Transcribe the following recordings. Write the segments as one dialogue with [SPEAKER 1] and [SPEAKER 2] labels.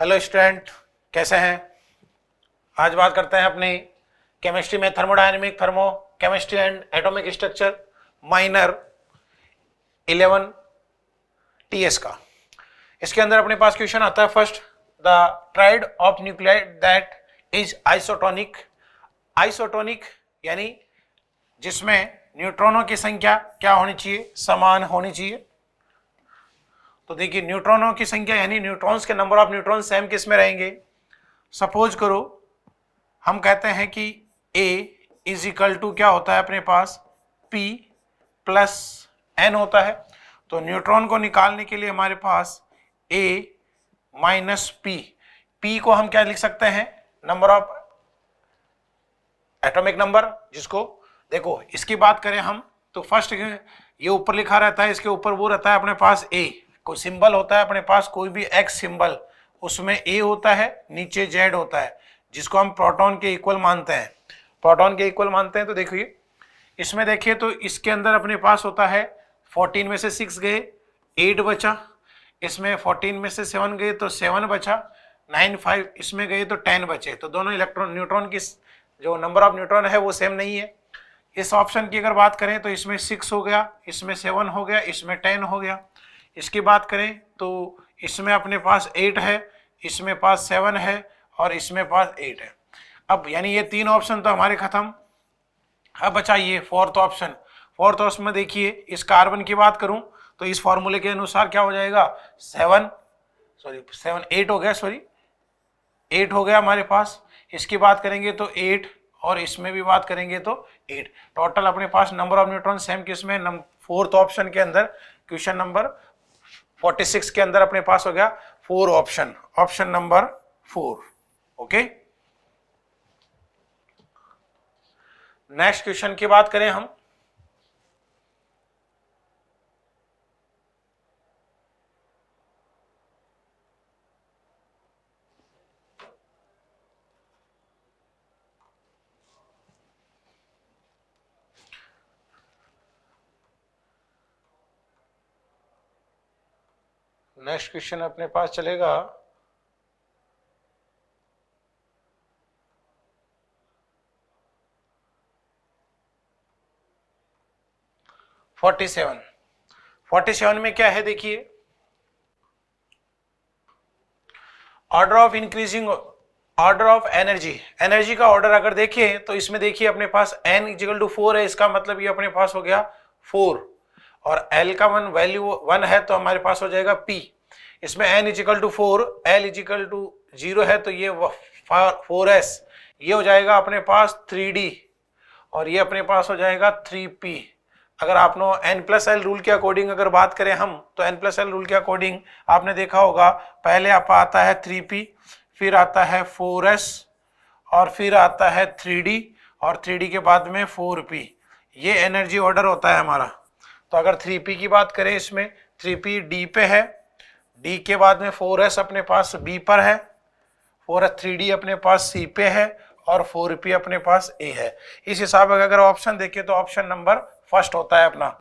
[SPEAKER 1] hello student कैसे हैं आज बात करते हैं अपनी केमिस्ट्री में thermodynamic thermo chemistry and atomic structure minor 11 TS का इसके अंदर अपने पास क्वेश्चन आता है first the triad of nuclide that is isotonic isotonic यानी जिसमें न्यूट्रॉनों की संख्या क्या होनी चाहिए समान होनी चाहिए तो देखिए न्यूट्रॉनों की संख्या यानी न्यूट्रॉन्स के नंबर ऑफ न्यूट्रॉन सेम किस में रहेंगे सपोज करो हम कहते हैं कि ए इज इक्वल टू क्या होता है अपने पास पी प्लस एन होता है तो न्यूट्रॉन को निकालने के लिए हमारे पास ए माइनस पी पी को हम क्या लिख सकते हैं नंबर ऑफ एटॉमिक नंबर जिसको देखो इसकी बात करें हम तो फर्स्ट ये ऊपर लिखा रहता है इसके ऊपर वो रहता है अपने पास ए कोई सिंबल होता है अपने पास कोई भी एक्स सिंबल उसमें ए होता है नीचे जेड होता है जिसको हम प्रोटॉन के इक्वल मानते हैं प्रोटॉन के इक्वल मानते हैं तो देखिए इसमें देखिए तो इसके अंदर अपने पास होता है फोर्टीन में से सिक्स गए एट बचा इसमें फोर्टीन में से सेवन गए तो सेवन बचा नाइन फाइव इसमें गए तो टेन बचे तो दोनों इलेक्ट्रॉन न्यूट्रॉन की जो नंबर ऑफ न्यूट्रॉन है वो सेम नहीं है इस ऑप्शन की अगर बात करें तो इसमें सिक्स हो गया इसमें सेवन हो गया इसमें टेन हो गया इसकी बात करें तो इसमें अपने पास एट है इसमें पास सेवन है और इसमें पास एट है अब यानी ये तीन ऑप्शन तो हमारे ख़त्म अब ये फोर्थ ऑप्शन फोर्थ ऑप्शन में देखिए इस कार्बन की बात करूं तो इस फॉर्मूले के अनुसार क्या हो जाएगा सेवन सॉरी सेवन एट हो गया सॉरी एट हो गया हमारे पास इसकी बात करेंगे तो एट और इसमें भी बात करेंगे तो एट टोटल अपने पास नंबर ऑफ न्यूट्रॉन सेम किस में फोर्थ ऑप्शन के अंदर क्वेश्चन नंबर 46 के अंदर अपने पास हो गया four option option number four okay next question की बात करें हम नेक्स्ट क्वेश्चन अपने पास चलेगा फोर्टी सेवन फोर्टी सेवन में क्या है देखिए order of increasing order of energy energy का ऑर्डर अगर देखें तो इसमें देखिए अपने पास एन इजिकल टू फोर है इसका मतलब ये अपने पास हो गया फोर और एल का वन वैल्यू वन है तो हमारे पास हो जाएगा पी इसमें N is equal to four L equal to zero है तो ये फोर एस ये हो जाएगा अपने पास थ्री डी और ये अपने पास हो जाएगा थ्री पी अगर आपने एन प्लस एल रूल के अकॉर्डिंग अगर बात करें हम तो एन प्लस एल रूल के अकॉर्डिंग आपने देखा होगा पहले आप आता है थ्री पी फिर आता है फोर एस और फिर आता है थ्री डी और थ्री डी के बाद में फोर पी ये एनर्जी ऑर्डर होता है हमारा तो अगर थ्री पी की बात करें इसमें थ्री पी डी पे है डी के बाद में फोर एस अपने पास बी पर है फोर एस थ्री डी अपने पास सी पे है और फोर पी अपने पास ए है इस हिसाब से अगर ऑप्शन देखें तो ऑप्शन नंबर फर्स्ट होता है अपना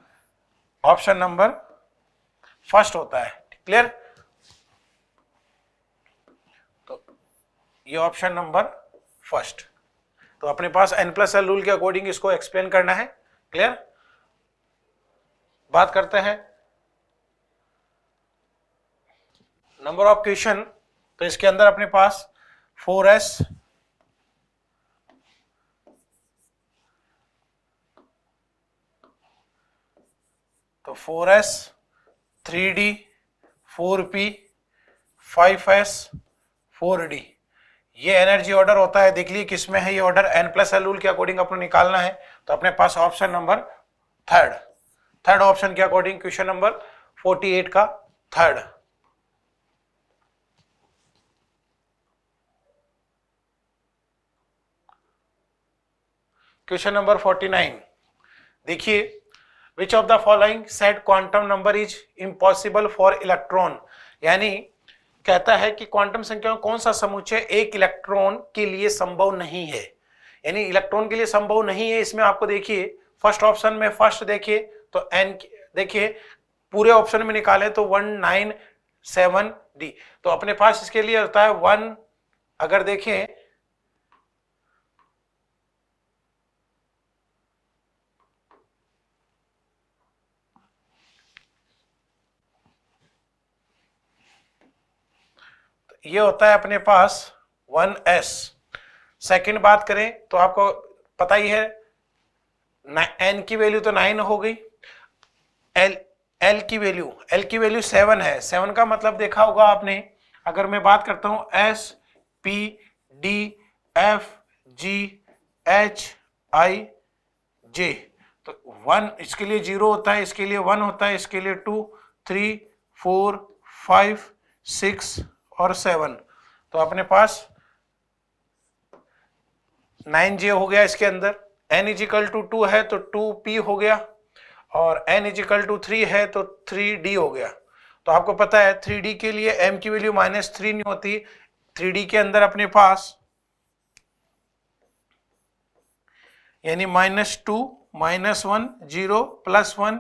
[SPEAKER 1] ऑप्शन नंबर फर्स्ट होता है क्लियर तो ये ऑप्शन नंबर फर्स्ट तो अपने पास एन प्लस एल रूल के अकॉर्डिंग इसको एक्सप्लेन करना है क्लियर बात करते हैं नंबर ऑफ क्वेश्चन तो इसके अंदर अपने पास 4s तो 4s 3d 4p 5s 4d ये एनर्जी ऑर्डर होता है देख लिए किसमें है ये ऑर्डर n प्लस रूल के अकॉर्डिंग अपने निकालना है तो अपने पास option number third third option के अकॉर्डिंग क्वेश्चन नंबर 48 का थर्ड क्वेश्चन नंबर 49 देखिए which of the following set quantum number is impossible for electron यानी कहता है कि क्वांटम संख्या में कौन सा समुच्चय एक इलेक्ट्रॉन के लिए संभव नहीं है यानी इलेक्ट्रॉन के लिए संभव नहीं है इसमें आपको देखिए फर्स्ट ऑप्शन में फर्स्ट देखिए तो एन देखिए पूरे ऑप्शन में निकाले तो वन नाइन सेवन डी तो अपने पास इसके लिए होता है वन अगर देखें तो ये होता है अपने पास वन एस सेकेंड बात करें तो आपको पता ही है एन की वैल्यू तो नाइन हो गई एल एल की वैल्यू एल की वैल्यू सेवन है सेवन का मतलब देखा होगा आपने अगर मैं बात करता हूँ S P D F G H I J तो वन इसके लिए जीरो होता है इसके लिए वन होता है इसके लिए two three four five six और सेवन तो अपने पास नाइन जे हो गया इसके अंदर एन इजिकल टू टू है तो टू पी हो गया और एन इजिकल टू थ्री है तो थ्री डी हो गया तो आपको पता है थ्री डी के लिए एम की वैल्यू माइनस थ्री नहीं होती थ्री डी के अंदर अपने पास यानी minus two minus one zero plus one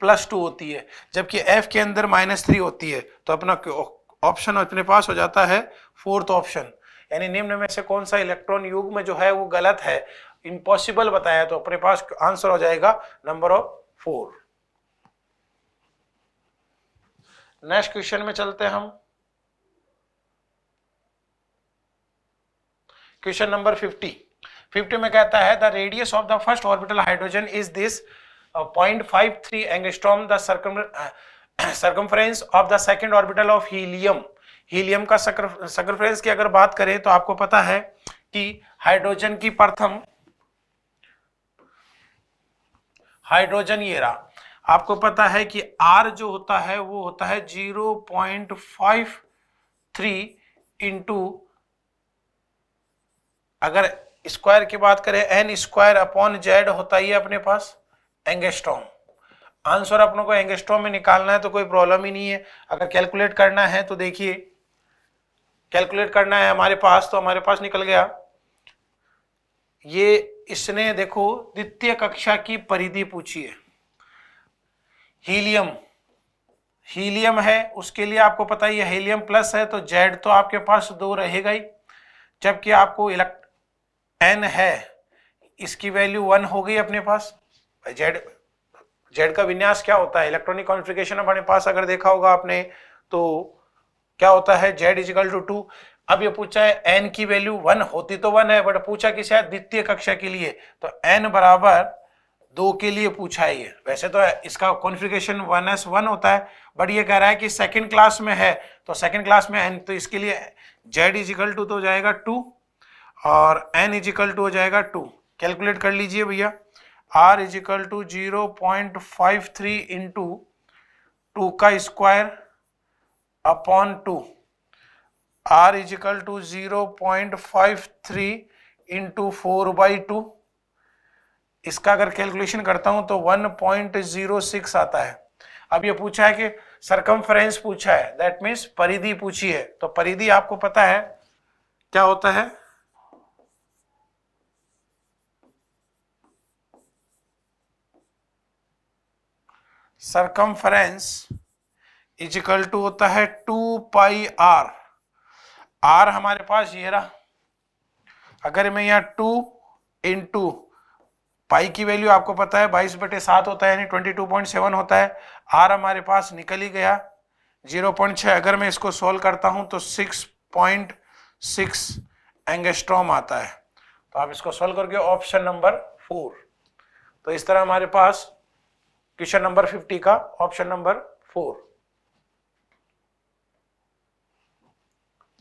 [SPEAKER 1] plus two होती है जबकि एफ के अंदर माइनस थ्री होती है तो अपना ऑप्शन अपने पास हो जाता है फोर्थ ऑप्शन यानी निम्न में से कौन सा इलेक्ट्रॉन युग में जो है वो गलत है इम्पॉसिबल बताया तो अपने पास आंसर हो जाएगा number of four next question में चलते हम क्वेश्चन नंबर फिफ्टी फिफ्टी में कहता है the radius of the first orbital hydrogen is this point five three angstrom the circumference of the second orbital of helium helium का circumference की अगर बात करें तो आपको पता है कि हाइड्रोजन की प्रथम हाइड्रोजन ये रहा आपको पता है कि आर जो होता है वो होता है zero point five three into अगर स्क्वायर की बात करें एन स्क्वायर अपॉन जेड होता ही है अपने पास एंगेस्ट्रॉम आंसर अपनों को एंगेस्ट्रॉम में निकालना है तो कोई प्रॉब्लम ही नहीं है अगर कैलकुलेट करना है तो देखिए कैलकुलेट करना है हमारे पास तो हमारे पास निकल गया ये इसने देखो द्वितीय कक्षा की परिधि पूछी है हीलियम हीलियम है उसके लिए आपको पता ही है हीलियम प्लस है तो जेड तो आपके पास दो रहेगा ही जबकि आपको इलेक्ट एन है इसकी वैल्यू वन हो गई अपने पास जेड जेड का विन्यास क्या होता है इलेक्ट्रॉनिक कॉन्फ़िगरेशन अपने पास अगर देखा होगा आपने तो क्या होता है जेड इजिकल टू टू अब ये पूछा है एन की वैल्यू वन होती तो वन है बट पूछा कि शायद द्वितीय कक्षा के लिए तो एन बराबर दो के लिए पूछा है ये वैसे तो इसका कॉन्फ़िगरेशन वन एस वन होता है बट ये कह रहा है कि सेकंड क्लास में है तो सेकंड क्लास में एन तो इसके लिए जेड इजिकल टू तो हो जाएगा टू और एन इजिकल टू हो जाएगा टू कैलकुलेट कर लीजिए भैया R equal to zero point five three into two का square upon two R is equal to zero point five three into four by two इसका अगर कैलकुलेशन करता हूं तो वन पॉइंट जीरो सिक्स आता है अब ये पूछा है कि सरकमफ्रेंस पूछा है दैट मीन्स परिधि पूछी है तो परिधि आपको पता है क्या होता है सरकमफ्रेंस इजिकल टू होता है टू पाई आर आर हमारे पास ये रहा अगर मैं यहाँ टू इन टू पाई की वैल्यू आपको पता है बाईस बटे सात होता है यानी ट्वेंटी टू पॉइंट सेवन होता है आर हमारे पास निकल ही गया जीरो पॉइंट छः अगर मैं इसको सोल्व करता हूँ तो सिक्स पॉइंट सिक्स एंगस्ट्रॉम आता है तो आप इसको सोल्व करके ऑप्शन नंबर फोर तो इस तरह हमारे पास क्वेश्चन नंबर फिफ्टी का ऑप्शन नंबर फोर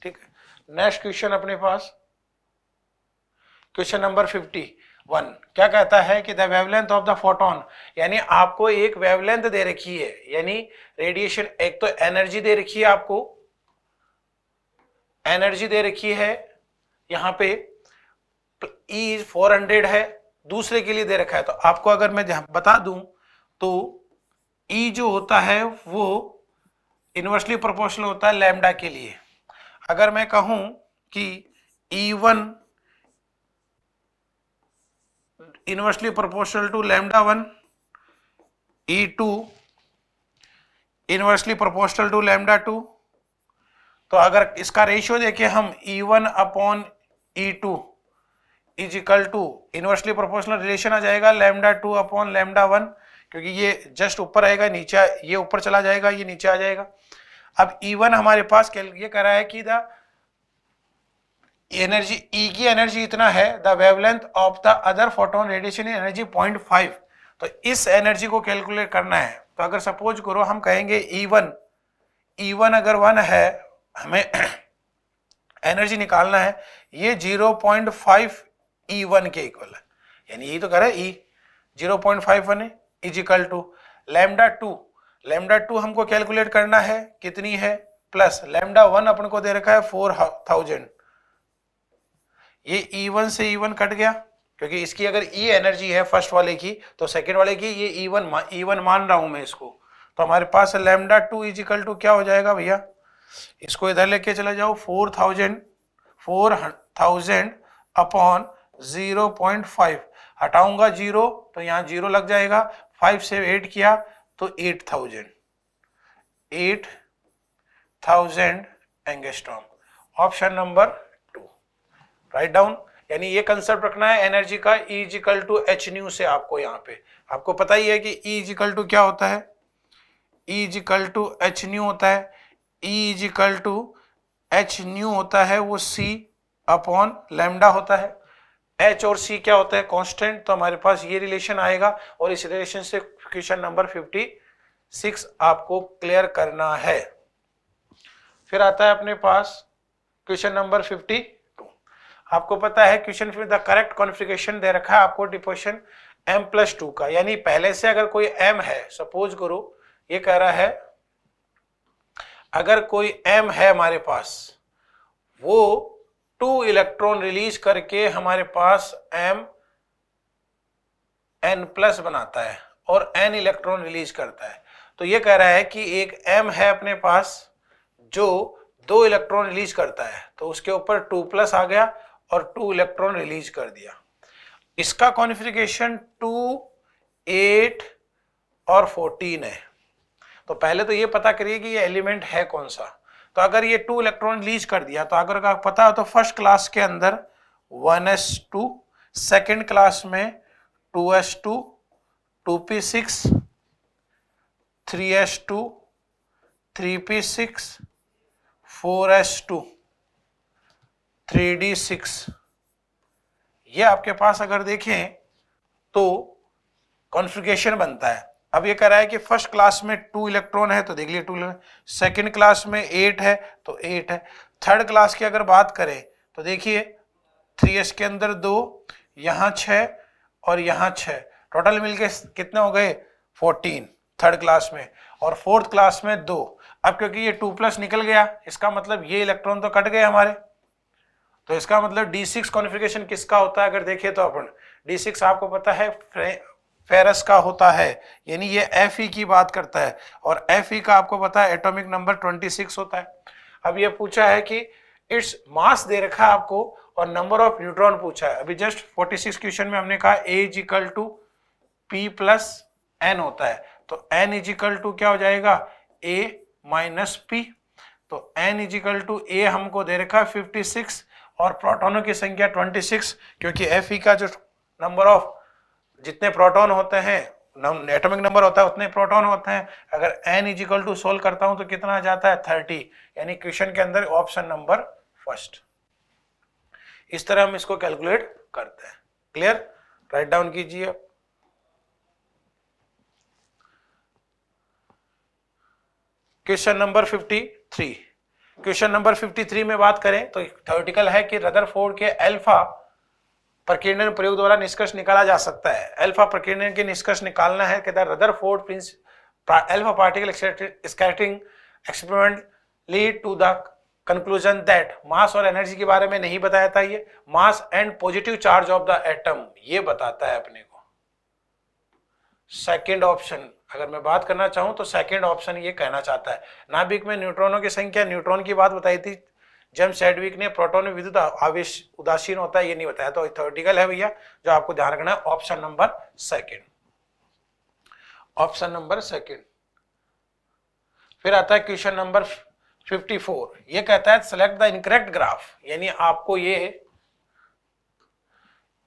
[SPEAKER 1] ठीक है नेक्स्ट क्वेश्चन अपने पास क्वेश्चन नंबर फिफ्टी वन क्या कहता है कि the wavelength of the photon यानी आपको एक वेवलेंथ दे रखी है यानी रेडिएशन एक तो एनर्जी दे रखी है आपको एनर्जी दे रखी है यहां पे ई फोर हंड्रेड है दूसरे के लिए दे रखा है तो आपको अगर मैं बता दूं तो ई e जो होता है वो इनवर्सली प्रोपोर्शनल होता है लैमडा के लिए अगर मैं कहूं कि E1 inversely proportional to lambda one E two inversely proportional to lambda two तो अगर इसका रेशियो देखें हम E one upon E two is equal to inversely proportional relation आ जाएगा lambda two upon lambda one क्योंकि ये जस्ट ऊपर आएगा नीचे ये ऊपर चला जाएगा ये नीचे आ जाएगा अब E1 हमारे पास ये करा है कि द एनर्जी E की एनर्जी इतना है the wavelength of the other photon radiation energy 0.5 तो इस एनर्जी को कैलकुलेट करना है तो अगर सपोज करो हम कहेंगे E1 E1 अगर वन है हमें एनर्जी निकालना है ये 0.5 E1 के इक्वल है यानी यही तो कह रहा है point five one is equal to lambda two lambda two हमको कैलकुलेट करना है कितनी है प्लस लेमडा वन अपन को दे रखा है फोर थाउजेंड ये ई e वन से ई e वन कट गया क्योंकि इसकी अगर ई e एनर्जी है फर्स्ट वाले की तो सेकेंड वाले की ये ई वन ई वन मान रहा हूं मैं इसको तो हमारे पास लेमडा टू इजिकल टू क्या हो जाएगा भैया इसको इधर लेके चला जाओ four thousand four thousand upon zero point five हटाऊंगा जीरो तो यहाँ जीरो लग जाएगा फाइव से एट किया तो eight thousand eight thousand angstrom option number two write down यानी ये कंसेप्ट रखना है एनर्जी का इजिकल टू एच न्यू से आपको यहां पे आपको पता ही है कि इजिकल e टू क्या होता है इजिकल टू एच न्यू होता है इजिकल टू एच न्यू होता है वो सी अपॉन लेमडा होता है एच और सी क्या होता है कॉन्स्टेंट तो हमारे पास ये रिलेशन आएगा और इस रिलेशन से क्वेश्चन नंबर फिफ्टी सिक्स आपको क्लियर करना है फिर आता है अपने पास क्वेश्चन नंबर फिफ्टी आपको पता है क्वेश्चन फिर द करेक्ट कॉन्फ़िगरेशन दे रखा है आपको डिपोशन m प्लस टू का यानी पहले से अगर कोई m है सपोज करो ये कह रहा है अगर कोई m है हमारे पास वो टू इलेक्ट्रॉन रिलीज करके हमारे पास एम एन प्लस बनाता है और एन इलेक्ट्रॉन रिलीज करता है तो ये कह रहा है कि एक एम है अपने पास जो दो इलेक्ट्रॉन रिलीज करता है तो उसके ऊपर टू प्लस आ गया और टू इलेक्ट्रॉन रिलीज कर दिया इसका कॉन्फिगरेशन टू एट और फोर्टीन है तो पहले तो ये पता करिए कि ये एलिमेंट है कौन सा तो अगर ये टू इलेक्ट्रॉन लीज कर दिया तो अगर आपको पता हो तो फर्स्ट क्लास के अंदर one S two second class में two S two two P six three S two three P six four S two three D six ये आपके पास अगर देखें तो कॉन्फ़िगरेशन बनता है अब ये कह रहा है कि फर्स्ट क्लास में टू इलेक्ट्रॉन है तो देख लिए टू सेकेंड क्लास में एट है तो एट है थर्ड क्लास की अगर बात करें तो देखिए थ्री एस के अंदर दो यहाँ छः और यहाँ छः टोटल मिलके कितने हो गए फोर्टीन थर्ड क्लास में और फोर्थ क्लास में दो अब क्योंकि ये टू प्लस निकल गया इसका मतलब ये इलेक्ट्रॉन तो कट गए हमारे तो इसका मतलब सिक्स कॉन्फ़िगरेशन किसका होता है अगर देखिए तो अपन सिक्स आपको पता है फेरस का होता है यानी ये एफ ई की बात करता है और एफ ई का आपको पता है एटॉमिक नंबर 26 होता है अब ये पूछा है कि इट्स मास दे रखा है आपको और नंबर ऑफ न्यूट्रॉन पूछा है अभी जस्ट 46 क्वेश्चन में हमने कहा A is equal to P plus N होता है तो एन इज इक्वल टू क्या हो जाएगा ए माइनस पी तो N is equal to A हमको दे रखा है 56 और प्रोटोनों की संख्या 26 क्योंकि एफ ई का जो नंबर ऑफ जितने प्रोटॉन होते हैं एटॉमिक नंबर होता है उतने प्रोटॉन होते हैं अगर N is equal to solve करता हूं तो कितना आ जाता है थर्टी यानी क्वेश्चन के अंदर ऑप्शन नंबर फर्स्ट इस तरह हम इसको कैलकुलेट करते हैं क्लियर राइट डाउन कीजिए क्वेश्चन नंबर 53 क्वेश्चन नंबर 53 में बात करें तो थ्योरेटिकल है कि रदरफोर्ड के अल्फा प्रकीर्णन प्रयोग द्वारा निष्कर्ष निकाला जा सकता है अल्फा प्रकीर्णन के निष्कर्ष निकालना है कहता है फोर्ड प्रिंस alpha particle scattering experiment lead to the conclusion that mass और एनर्जी के बारे में नहीं बताया था ये mass and positive charge of the atom ये बताता है अपने को सेकंड ऑप्शन अगर मैं बात करना चाहूं तो सेकंड ऑप्शन ये कहना चाहता है नाभिक में न्यूट्रॉनों की संख्या न्यूट्रॉन की बात बताई थी जेम सेडविक ने प्रोटोन में विद्युत आवेश उदासीन होता है ये नहीं बताया तो थर्टिकल है भैया जो आपको ध्यान रखना है option number second option number second फिर आता है क्वेश्चन नंबर 54 ये कहता है सेलेक्ट द इनकरेक्ट ग्राफ यानी आपको ये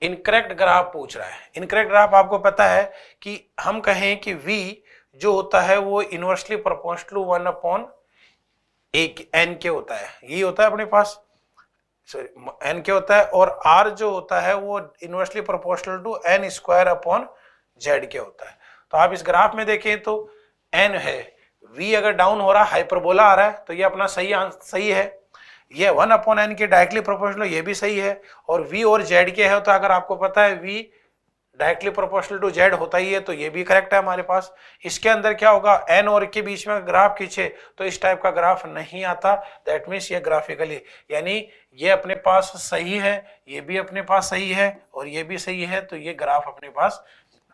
[SPEAKER 1] इनकरेक्ट ग्राफ पूछ रहा है इनकरेक्ट ग्राफ आपको पता है कि हम कहें कि v जो होता है वो inversely proportional to one upon एक एन के होता है ये e होता है अपने पास सॉरी एन के होता है और आर जो होता है वो inversely proportional to N square upon Z के होता है तो आप इस ग्राफ में देखें तो एन है वी अगर डाउन हो रहा हाइपरबोला आ रहा है तो ये अपना सही सही है ये वन अपॉन एन के डायरेक्टली प्रोपोर्शनल ये भी सही है और वी और जेड के है तो अगर आपको पता है V directly proportional to Z होता ही है तो ये भी करेक्ट है हमारे पास इसके अंदर क्या होगा एन और के बीच में ग्राफ खींचे तो इस टाइप का ग्राफ नहीं आता दैट मीन्स ये ग्राफिकली यानी ये अपने पास सही है ये भी अपने पास सही है और ये भी सही है तो ये ग्राफ अपने पास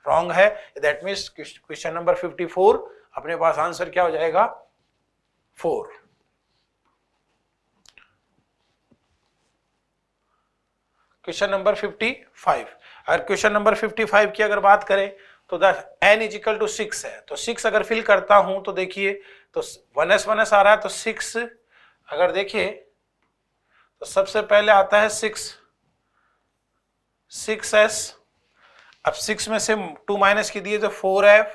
[SPEAKER 1] रॉन्ग है that means question number fifty four अपने पास आंसर क्या हो जाएगा फोर क्वेश्चन नंबर 55 अगर क्वेश्चन नंबर 55 की अगर बात करें तो the N is equal to six है तो सिक्स अगर फिल करता हूं तो देखिए तो वन एस वन एस आ रहा है तो सिक्स अगर देखिए तो सबसे पहले आता है सिक्स सिक्स एस अब सिक्स में से टू माइनस की दिए तो फोर एफ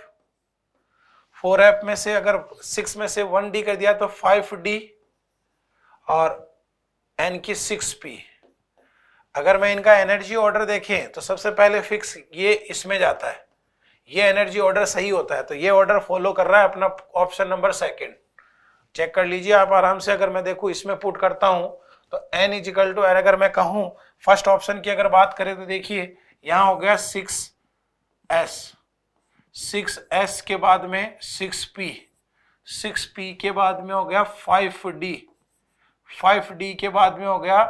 [SPEAKER 1] फोर एफ में से अगर सिक्स में से वन डी कर दिया तो फाइव डी और एन की सिक्स पी अगर मैं इनका एनर्जी ऑर्डर देखें तो सबसे पहले फिक्स ये इसमें जाता है ये एनर्जी ऑर्डर सही होता है तो ये ऑर्डर फॉलो कर रहा है अपना ऑप्शन नंबर सेकेंड चेक कर लीजिए आप आराम से अगर मैं देखूँ इसमें पुट करता हूँ तो एन इजिकल टू एन अगर मैं कहूँ फर्स्ट ऑप्शन की अगर बात करें तो देखिए यहाँ हो गया सिक्स एस सिक्स एस के बाद में सिक्स पी सिक्स पी के बाद में हो गया फाइव डी फाइव डी के बाद में हो गया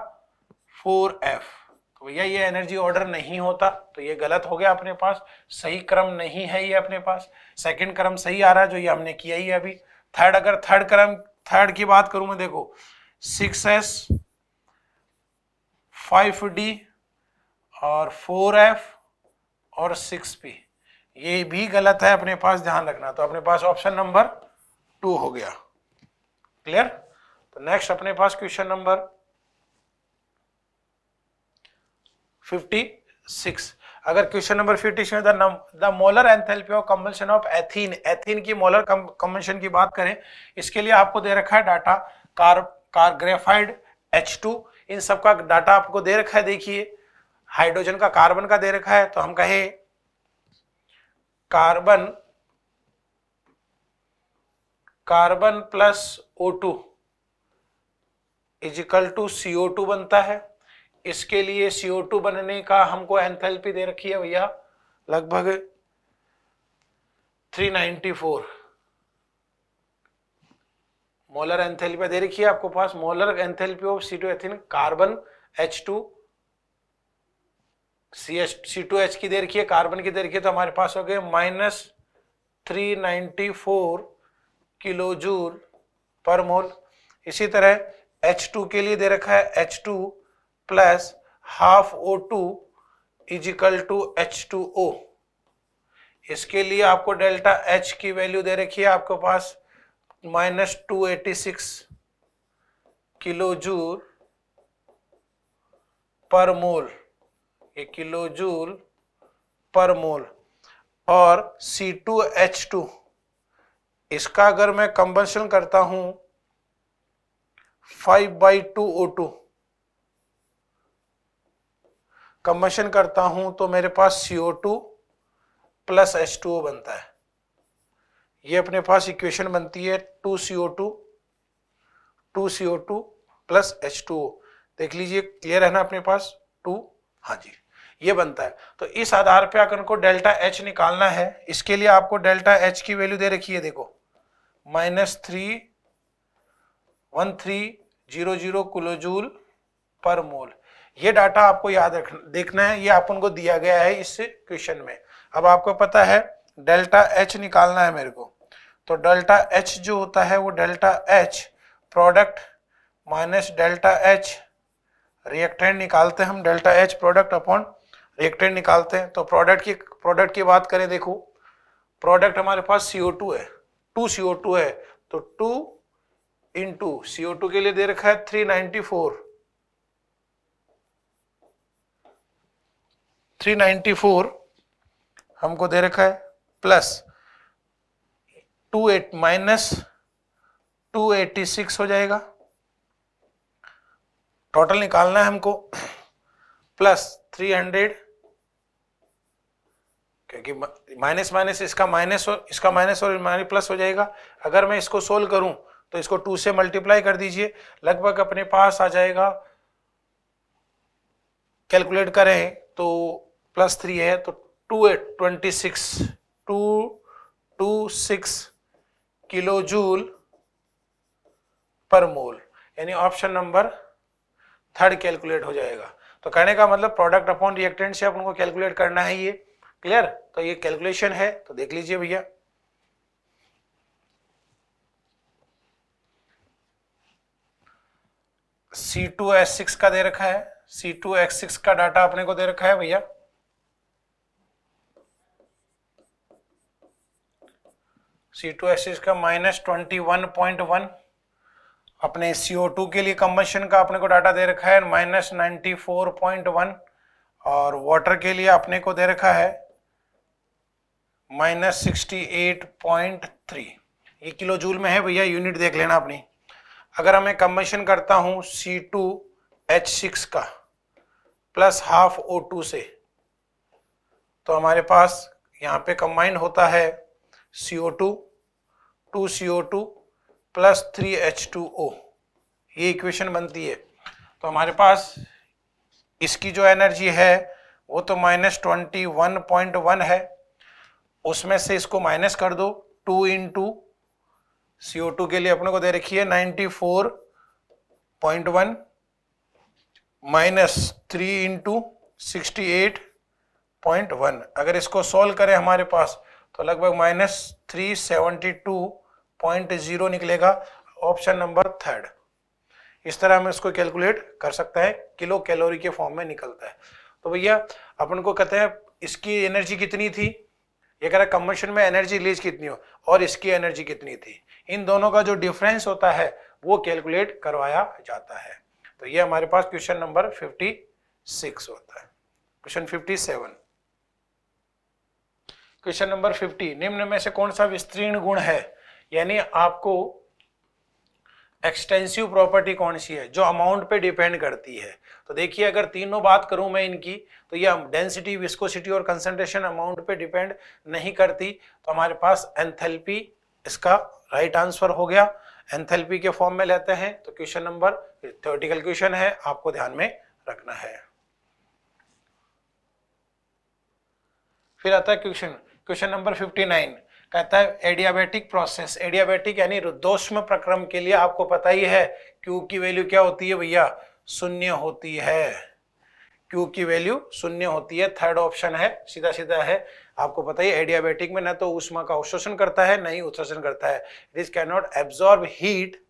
[SPEAKER 1] फोर एफ तो भैया ये एनर्जी ऑर्डर नहीं होता तो ये गलत हो गया अपने पास सही क्रम नहीं है ये अपने पास सेकंड क्रम सही आ रहा है जो ये हमने किया ही अभी थर्ड अगर थर्ड क्रम थर्ड की बात करूं मैं देखो सिक्स एस फाइव डी और फोर एफ और सिक्स पी ये भी गलत है अपने पास ध्यान रखना तो अपने पास ऑप्शन नंबर टू हो गया क्लियर तो नेक्स्ट अपने पास क्वेश्चन नंबर 56 अगर क्वेश्चन नंबर 56 में the molar enthalpy of combustion of ethene ethene की मोलर कंबशन की बात करें इसके लिए आपको दे रखा है डाटा कार कार ग्रेफाइड H2 इन सब का डाटा आपको दे रखा है देखिए हाइड्रोजन का कार्बन का दे रखा है तो हम कहे carbon carbon plus O two is equal to CO two बनता है इसके लिए CO2 बनने का हमको एंथैल्पी दे रखी है भैया लगभग 394 मोलर एंथैल्पी दे रखी है आपको पास molar enthalpy of C two ethyne carbon H two C H C two H की दे रखी है कार्बन की दे रखी है तो हमारे पास हो गए minus three ninety four kilo joule पर मोल इसी तरह H2 के लिए दे रखा है H2 plus half O two is equal to H two O इसके लिए आपको डेल्टा एच की वैल्यू दे रखी है आपके पास minus two eighty six kilo joule पर मोल ये किलो जूल पर मोल और सी टू एच टू इसका अगर मैं कंबंशन करता हूं five by two O two combustion करता हूं तो मेरे पास CO two plus H two O बनता है ये अपने पास इक्वेशन बनती है two C O two two CO two plus H two O देख लीजिए क्लियर है ना अपने पास टू हाँ जी ये बनता है तो इस आधार पे अगर उनको डेल्टा एच निकालना है इसके लिए आपको डेल्टा एच की वैल्यू दे रखी है देखो minus three one three zero zero kilojoule पर मोल ये डाटा आपको याद रखना देखना है ये आप उनको दिया गया है इस क्वेश्चन में अब आपको पता है डेल्टा एच निकालना है मेरे को तो डेल्टा एच जो होता है वो delta H product minus delta H reactant निकालते हैं हम delta H product upon reactant निकालते हैं तो प्रोडक्ट की प्रोडक्ट की बात करें देखो प्रोडक्ट हमारे पास CO2 है टू CO2 है तो टू इंटू टू के लिए दे रखा है 394 394 हमको दे रखा है प्लस 28 माइनस 286 हो जाएगा टोटल निकालना है हमको प्लस 300 क्योंकि माइनस माइनस इसका माइनस और इसका माइनस और माइनस प्लस हो जाएगा अगर मैं इसको सोल्व करूं तो इसको टू से मल्टीप्लाई कर दीजिए लगभग अपने पास आ जाएगा कैलकुलेट करें तो प्लस थ्री है तो two eight twenty six two two six kilo joule पर मोल यानी ऑप्शन नंबर थर्ड कैलकुलेट हो जाएगा तो कहने का मतलब प्रोडक्ट अपॉन रिएक्टेंट से अपन को कैलकुलेट करना है ये क्लियर तो ये कैलकुलेशन है तो देख लीजिए भैया C2H6 का दे रखा है C2H6 का डाटा अपने को दे रखा है भैया सी टू एस इसका minus twenty one point one अपने सी ओ टू के लिए कम्बशन का अपने को डाटा दे रखा है minus ninety four point one और वाटर के लिए अपने को दे रखा है minus sixty eight point three ये किलो जूल में है भैया यूनिट देख लेना अपनी अगर हमें कम्बशन करता हूँ सी टू एच सिक्स का प्लस हाफ ओ टू से तो हमारे पास यहाँ पे कम्बाइंड होता है C O two two C O two plus three H two O ये इक्वेशन बनती है तो हमारे पास इसकी जो एनर्जी है वो तो minus twenty one point one है उसमें से इसको माइनस कर दो two into C O two के लिए अपने को दे रखी है ninety four point one minus three into sixty eight point one अगर इसको सॉल्व करें हमारे पास तो लगभग minus three seventy two point zero निकलेगा ऑप्शन नंबर थर्ड इस तरह हम इसको कैलकुलेट कर सकते हैं किलो कैलोरी के फॉर्म में निकलता है तो भैया अपन को कहते हैं इसकी एनर्जी कितनी थी ये कह रहा है कम्बशन में एनर्जी रिलीज कितनी हो और इसकी एनर्जी कितनी थी इन दोनों का जो डिफरेंस होता है वो कैलकुलेट करवाया जाता है तो ये हमारे पास क्वेश्चन नंबर फिफ्टी सिक्स होता है question fifty seven question number fifty निम्न में से कौन सा विस्तीर्ण गुण है यानी आपको एक्सटेंसिव प्रॉपर्टी कौन सी है जो अमाउंट पे डिपेंड करती है तो देखिए अगर तीनों बात करूं मैं इनकी तो ये डेंसिटी विस्कोसिटी और कंसंट्रेशन अमाउंट पे डिपेंड नहीं करती तो हमारे पास एंथेल्पी इसका राइट right आंसर हो गया एंथेल्पी के फॉर्म में लेते हैं तो क्वेश्चन नंबर थ्योरेटिकल क्वेश्चन है आपको ध्यान में रखना है फिर आता है क्वेश्चन क्वेश्चन नंबर नाइन कहता है एडियाबेटिक प्रोसेस एडियाबेटिक यानी रुद्धोष्म प्रक्रम के लिए आपको पता ही है क्यू की वैल्यू क्या होती है भैया शून्य होती है क्यू की वैल्यू शून्य होती है थर्ड ऑप्शन है सीधा सीधा है आपको पता ही एडियाबेटिक में ना तो उष्मा का अवशोषण करता है ना ही उत्सर्जन करता है this can not absorb heat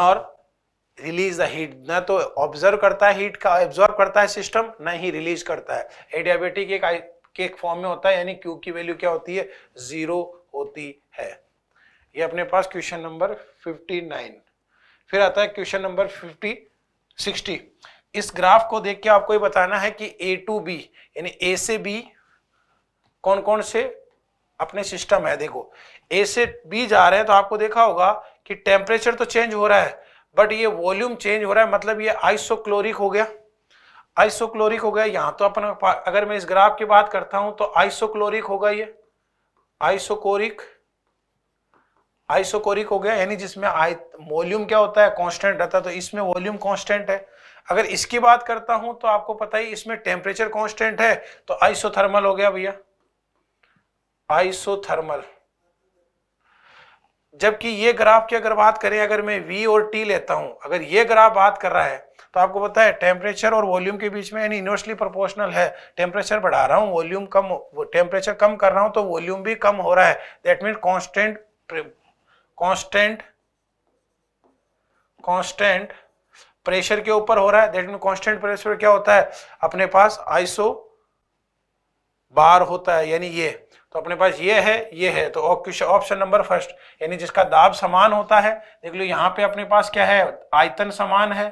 [SPEAKER 1] nor release the heat ना तो ऑब्जर्व करता है हीट का एब्जॉर्ब करता है सिस्टम न ही रिलीज करता है एडियाबेटिक एक के फॉर्म में होता है यानी क्यू की वैल्यू क्या होती है जीरो होती है ये अपने पास क्वेश्चन नंबर 59 फिर आता है क्वेश्चन नंबर 50 60 इस ग्राफ को देख के आपको ये बताना है कि ए टू बी यानी ए से बी कौन कौन से अपने सिस्टम है देखो ए से बी जा रहे हैं तो आपको देखा होगा कि टेम्परेचर तो चेंज हो रहा है बट ये वॉल्यूम चेंज हो रहा है मतलब ये आइसोक्लोरिक हो गया आइसोक्लोरिक हो गया यहां तो अपना अगर मैं इस ग्राफ की बात करता हूं तो आइसोक्लोरिक होगा ये आइसोकोरिक आइसोकोरिक हो गया यानी जिसमें आई वॉल्यूम क्या होता है कांस्टेंट रहता है तो इसमें वॉल्यूम कांस्टेंट है अगर इसकी बात करता हूं तो आपको पता ही इसमें टेम्परेचर कांस्टेंट है तो आइसोथर्मल हो गया भैया आइसोथर्मल जबकि ये ग्राफ की अगर बात करें अगर मैं वी और टी लेता हूं अगर ये ग्राफ बात कर रहा है तो आपको पता है टेम्परेचर और वॉल्यूम के बीच में यानी इनवर्सली प्रोपोर्शनल है टेम्परेचर बढ़ा रहा हूँ वॉल्यूम कम टेम्परेचर कम कर रहा हूँ तो वॉल्यूम भी कम हो रहा है that mean constant constant constant pressure के ऊपर हो रहा है दैट मीन कॉन्स्टेंट प्रेशर क्या होता है अपने पास आइसो बार होता है यानी ये तो अपने पास ये है ये है तो ऑप्शन नंबर फर्स्ट यानी जिसका दाब समान होता है देख लो यहां पे अपने पास क्या है आयतन समान है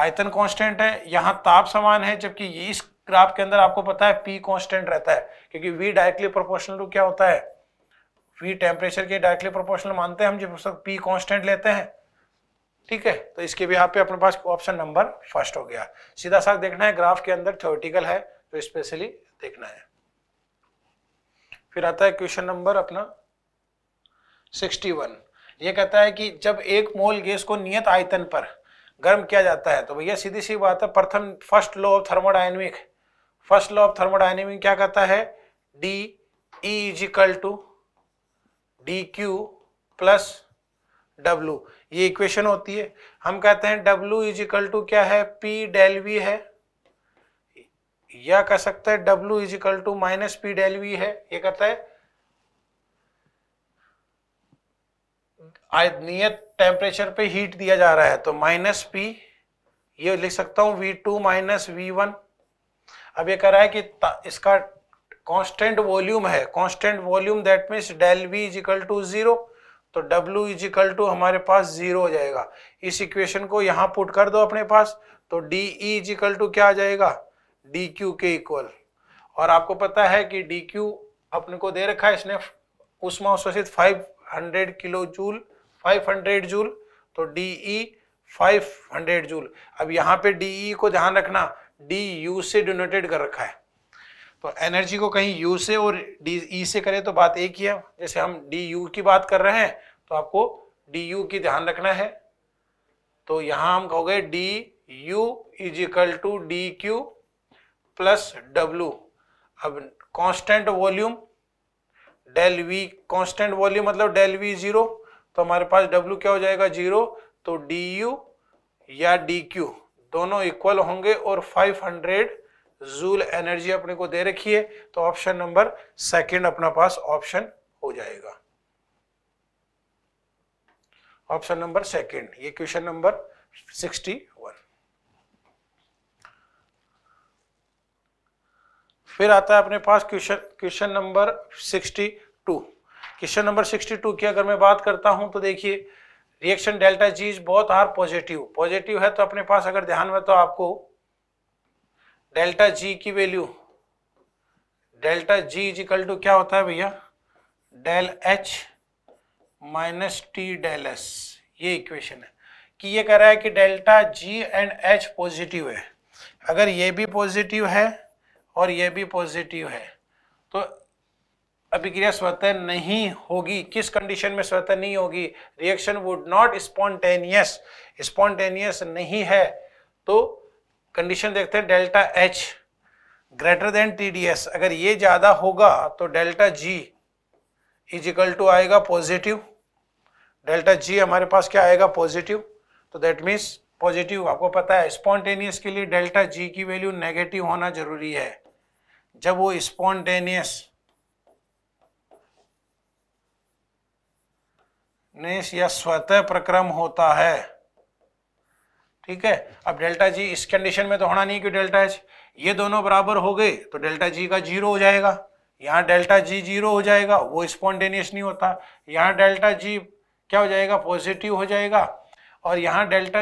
[SPEAKER 1] आयतन कांस्टेंट है यहां ताप समान है जबकि इस ग्राफ के अंदर आपको पता है पी कांस्टेंट रहता है क्योंकि वी डायरेक्टली प्रोपोर्शनल टू क्या होता है वी टेम्परेचर के डायरेक्टली प्रोपोर्शनल मानते हैं हम जब पी कॉन्स्टेंट लेते हैं ठीक है तो इसके भी यहाँ पे अपने पास ऑप्शन नंबर फर्स्ट हो गया सीधा साफ देखना है ग्राफ के अंदर थ्योरेटिकल है तो स्पेशली देखना है फिर आता है क्वेश्चन नंबर अपना 61 ये कहता है कि जब एक मोल गैस को नियत आयतन पर गर्म किया जाता है तो भैया सीधी सी बात है प्रथम first law of thermodynamic first law of thermodynamic क्या कहता है D E is equal to D Q plus W ये इक्वेशन होती है हम कहते हैं डब्लू इज इक्वल टू क्या है पी डेल वी है या कह सकते हैं W is equal to minus P del V है ये कहता है नियत टेम्परेचर पे हीट दिया जा रहा है तो माइनस पी ये लिख सकता हूं V two minus V one अब ये कह रहा है कि इसका कांस्टेंट वॉल्यूम है constant volume that means del V is equal to zero तो W इज इक्वल टू हमारे पास जीरो हो जाएगा इस इक्वेशन को यहां पुट कर दो अपने पास तो डी इज इक्वल टू क्या आ जाएगा डी क्यू के इक्वल और आपको पता है कि डी क्यू अपने को दे रखा है इसने उष्मा फाइव 500 किलो जूल 500 जूल तो डी ई हंड्रेड जूल अब यहाँ पे डी ई e को ध्यान रखना डी यू से डोनेटेड कर रखा है तो एनर्जी को कहीं यू से और डी ई e से करें तो बात एक ही है जैसे हम डी यू की बात कर रहे हैं तो आपको डी यू की ध्यान रखना है तो यहाँ हम कहोगे D U is equal to D Q plus W अब constant volume del V constant volume मतलब डेल वी जीरो तो हमारे पास डब्ल्यू क्या हो जाएगा जीरो तो डी यू या डी क्यू दोनों इक्वल होंगे और 500 जूल एनर्जी अपने को दे रखी है तो ऑप्शन नंबर सेकंड अपना पास ऑप्शन हो जाएगा ऑप्शन नंबर सेकंड ये क्वेश्चन नंबर सिक्सटी फिर आता है अपने पास question question number 62 question number 62 की अगर मैं बात करता हूं तो देखिए रिएक्शन डेल्टा जी इज बहुत आर पॉजिटिव पॉजिटिव है तो अपने पास अगर ध्यान में तो आपको डेल्टा जी की value delta G is equal to क्या होता है भैया del H minus T del S ये इक्वेशन है कि ये कह रहा है कि delta G and H positive है अगर ये भी पॉजिटिव है और ये भी पॉजिटिव है तो अभिक्रिया स्वतः नहीं होगी किस कंडीशन में स्वतः नहीं होगी reaction would not spontaneous spontaneous नहीं है तो कंडीशन देखते हैं delta H greater than T D S अगर ये ज़्यादा होगा तो delta G is equal to आएगा पॉजिटिव डेल्टा जी हमारे पास क्या आएगा पॉजिटिव तो दैट मीन्स पॉजिटिव आपको पता है स्पॉन्टेनियस के लिए डेल्टा जी की वैल्यू नेगेटिव होना जरूरी है जब वो स्पॉन्टेनियस या स्वतः प्रक्रम होता है ठीक है अब डेल्टा जी इस कंडीशन में तो होना नहीं कि डेल्टा एच ये दोनों बराबर हो गए तो डेल्टा जी का जीरो हो जाएगा यहां डेल्टा जी जीरो हो जाएगा वो स्पॉन्टेनियस नहीं होता यहां डेल्टा जी क्या हो जाएगा पॉजिटिव हो जाएगा और यहां डेल्टा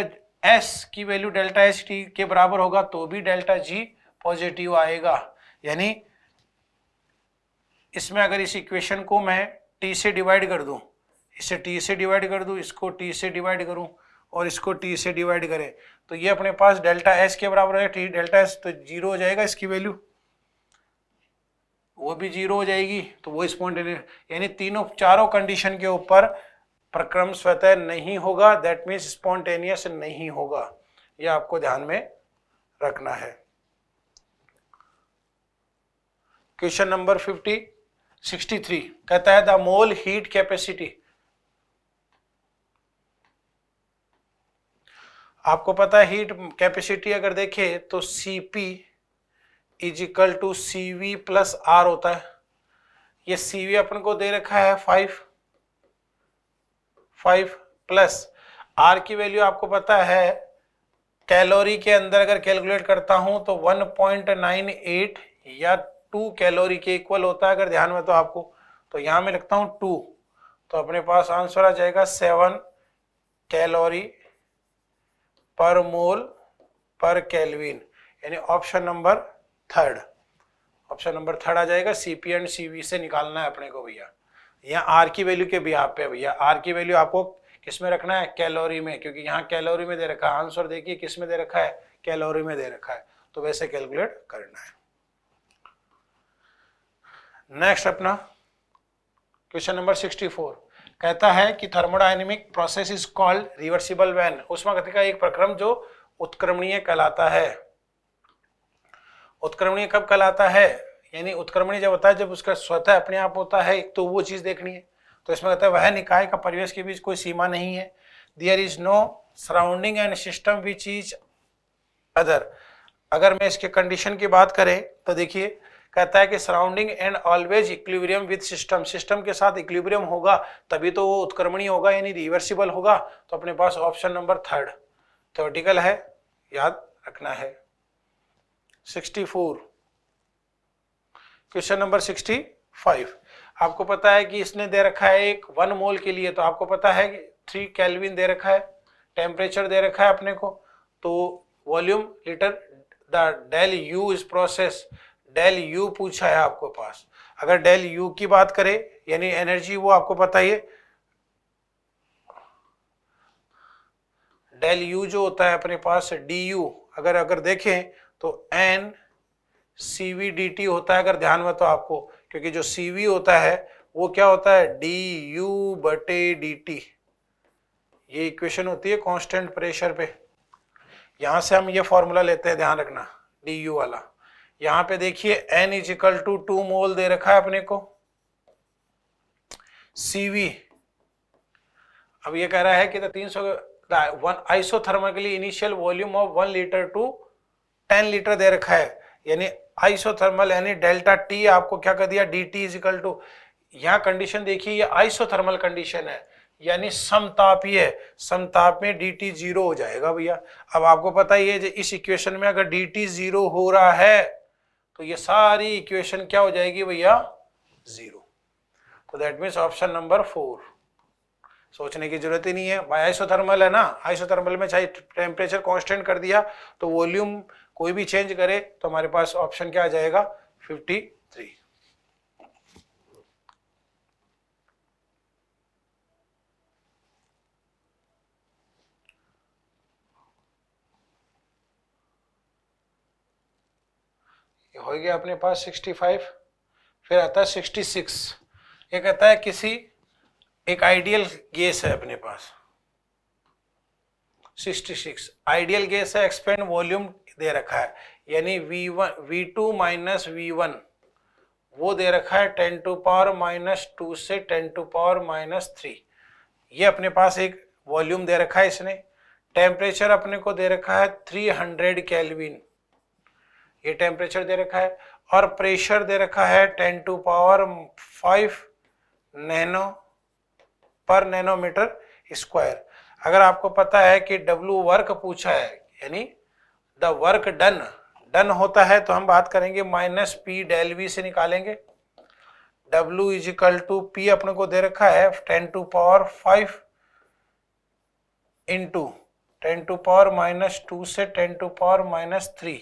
[SPEAKER 1] एस की वैल्यू डेल्टा एस टी के बराबर होगा तो भी डेल्टा जी पॉजिटिव आएगा यानी इसमें अगर इस इक्वेशन को मैं टी से डिवाइड कर दूं इसे टी से डिवाइड कर दूं इसको टी से डिवाइड करूं और इसको टी से डिवाइड करें तो ये अपने पास डेल्टा एस के बराबर है टी डेल्टा एस तो जीरो हो जाएगा इसकी वैल्यू वो भी जीरो हो जाएगी तो वो स्पॉन्टेनियस यानी तीनों चारों कंडीशन के ऊपर प्रक्रम स्वतः नहीं होगा दैट मीन्स स्पॉन्टेनियस नहीं होगा यह आपको ध्यान में रखना है question number fifty sixty three कहता है द मोल हीट कैपेसिटी आपको पता है हीट कैपेसिटी अगर देखे तो C P is equal to C V plus R होता है ये सी वी अपन को दे रखा है फाइव फाइव प्लस आर की वैल्यू आपको पता है कैलोरी के अंदर अगर कैलकुलेट करता हूं तो वन पॉइंट नाइन एट या टू कैलोरी के इक्वल होता है अगर ध्यान में तो आपको तो यहाँ मैं लिखता हूँ टू तो अपने पास आंसर आ जाएगा सेवन कैलोरी पर मोल पर कैलविन यानी option number third option number third आ जाएगा सीपी एंड सीवी से निकालना है अपने को भैया यहाँ आर की वैल्यू के भी आप पे भैया आर की वैल्यू आपको किस में रखना है कैलोरी में क्योंकि यहाँ कैलोरी में दे रखा है आंसर देखिए किस में दे रखा है कैलोरी में दे रखा है तो वैसे कैलकुलेट करना है नेक्स्ट अपना क्वेश्चन नंबर 64 कहता है कि thermodynamic process is called reversible when उष्मागति का एक प्रक्रम जो उत्क्रमणीय कहलाता है उत्क्रमणीय कब कहलाता है यानी उत्क्रमणीय जब होता है जब उसका स्वतः अपने आप होता है तो वो चीज देखनी है तो इसमें कहता है वह निकाय का परिवेश के बीच कोई सीमा नहीं है there is no surrounding and system which is other अगर मैं इसके कंडीशन की बात करें तो देखिए कहता है कि surrounding and always equilibrium with system system के साथ इक्विलिब्रियम होगा तभी तो वो उत्क्रमणीय होगा यानी रिवर्सिबल होगा तो अपने पास ऑप्शन नंबर थर्ड थ्योरेटिकल है याद रखना है 64 क्वेश्चन नंबर 65 आपको पता है कि इसने दे रखा है एक वन मोल के लिए तो आपको पता है कि थ्री कैलविन दे रखा है टेम्परेचर दे रखा है अपने को तो volume litre the del U is process del U पूछा है आपको पास अगर डेल यू की बात करें यानी एनर्जी वो आपको पता ही है डेल यू जो होता है अपने पास डी यू अगर अगर देखें तो N C V D T होता है अगर ध्यान में तो आपको क्योंकि जो सी वी होता है वो क्या होता है डी यू बटे डी टी ये इक्वेशन होती है कांस्टेंट प्रेशर पे यहां से हम ये फॉर्मूला लेते हैं ध्यान रखना डी यू वाला यहां पे देखिए N is equal to two mole दे रखा है अपने को सीवी अब ये कह रहा है कि तो तीन सौ वन लिए initial volume of one litre to ten litre दे रखा है यानी आइसोथर्मल यानी डेल्टा टी आपको क्या कर दिया डी टी इक्वल टू यहां कंडीशन देखिए ये आइसोथर्मल कंडीशन है यानी समतापीय समताप में डी टी जीरो हो जाएगा भैया अब आपको पता ही है इस इक्वेशन में अगर डी टी जीरो हो रहा है तो ये सारी इक्वेशन क्या हो जाएगी भैया ज़ीरो तो that means option number four सोचने की जरूरत ही नहीं है भाई आइसोथर्मल है ना आइसोथर्मल में चाहे टेम्परेचर कांस्टेंट कर दिया तो वॉल्यूम कोई भी चेंज करे तो हमारे पास ऑप्शन क्या आ जाएगा 53 हो गया अपने पास 65 फिर आता है 66 ये कहता है किसी एक आइडियल गैस है अपने पास 66 आइडियल गैस है एक्सपेंड वॉल्यूम दे रखा है यानी V one V two minus V one वो दे रखा है ten to power minus two से ten to power minus three ये अपने पास एक वॉल्यूम दे रखा है इसने टेम्परेचर अपने को दे रखा है 300 हंड्रेड कैलविन ये टेम्परेचर दे रखा है और प्रेशर दे रखा है ten to power five nano पर नैनोमीटर स्क्वायर अगर आपको पता है कि डब्ल्यू वर्क पूछा है यानी द वर्क डन डन होता है तो हम बात करेंगे माइनस पी डेल वी से निकालेंगे W is equal to P अपने को दे रखा है ten to power five into ten to power minus two से ten to power minus three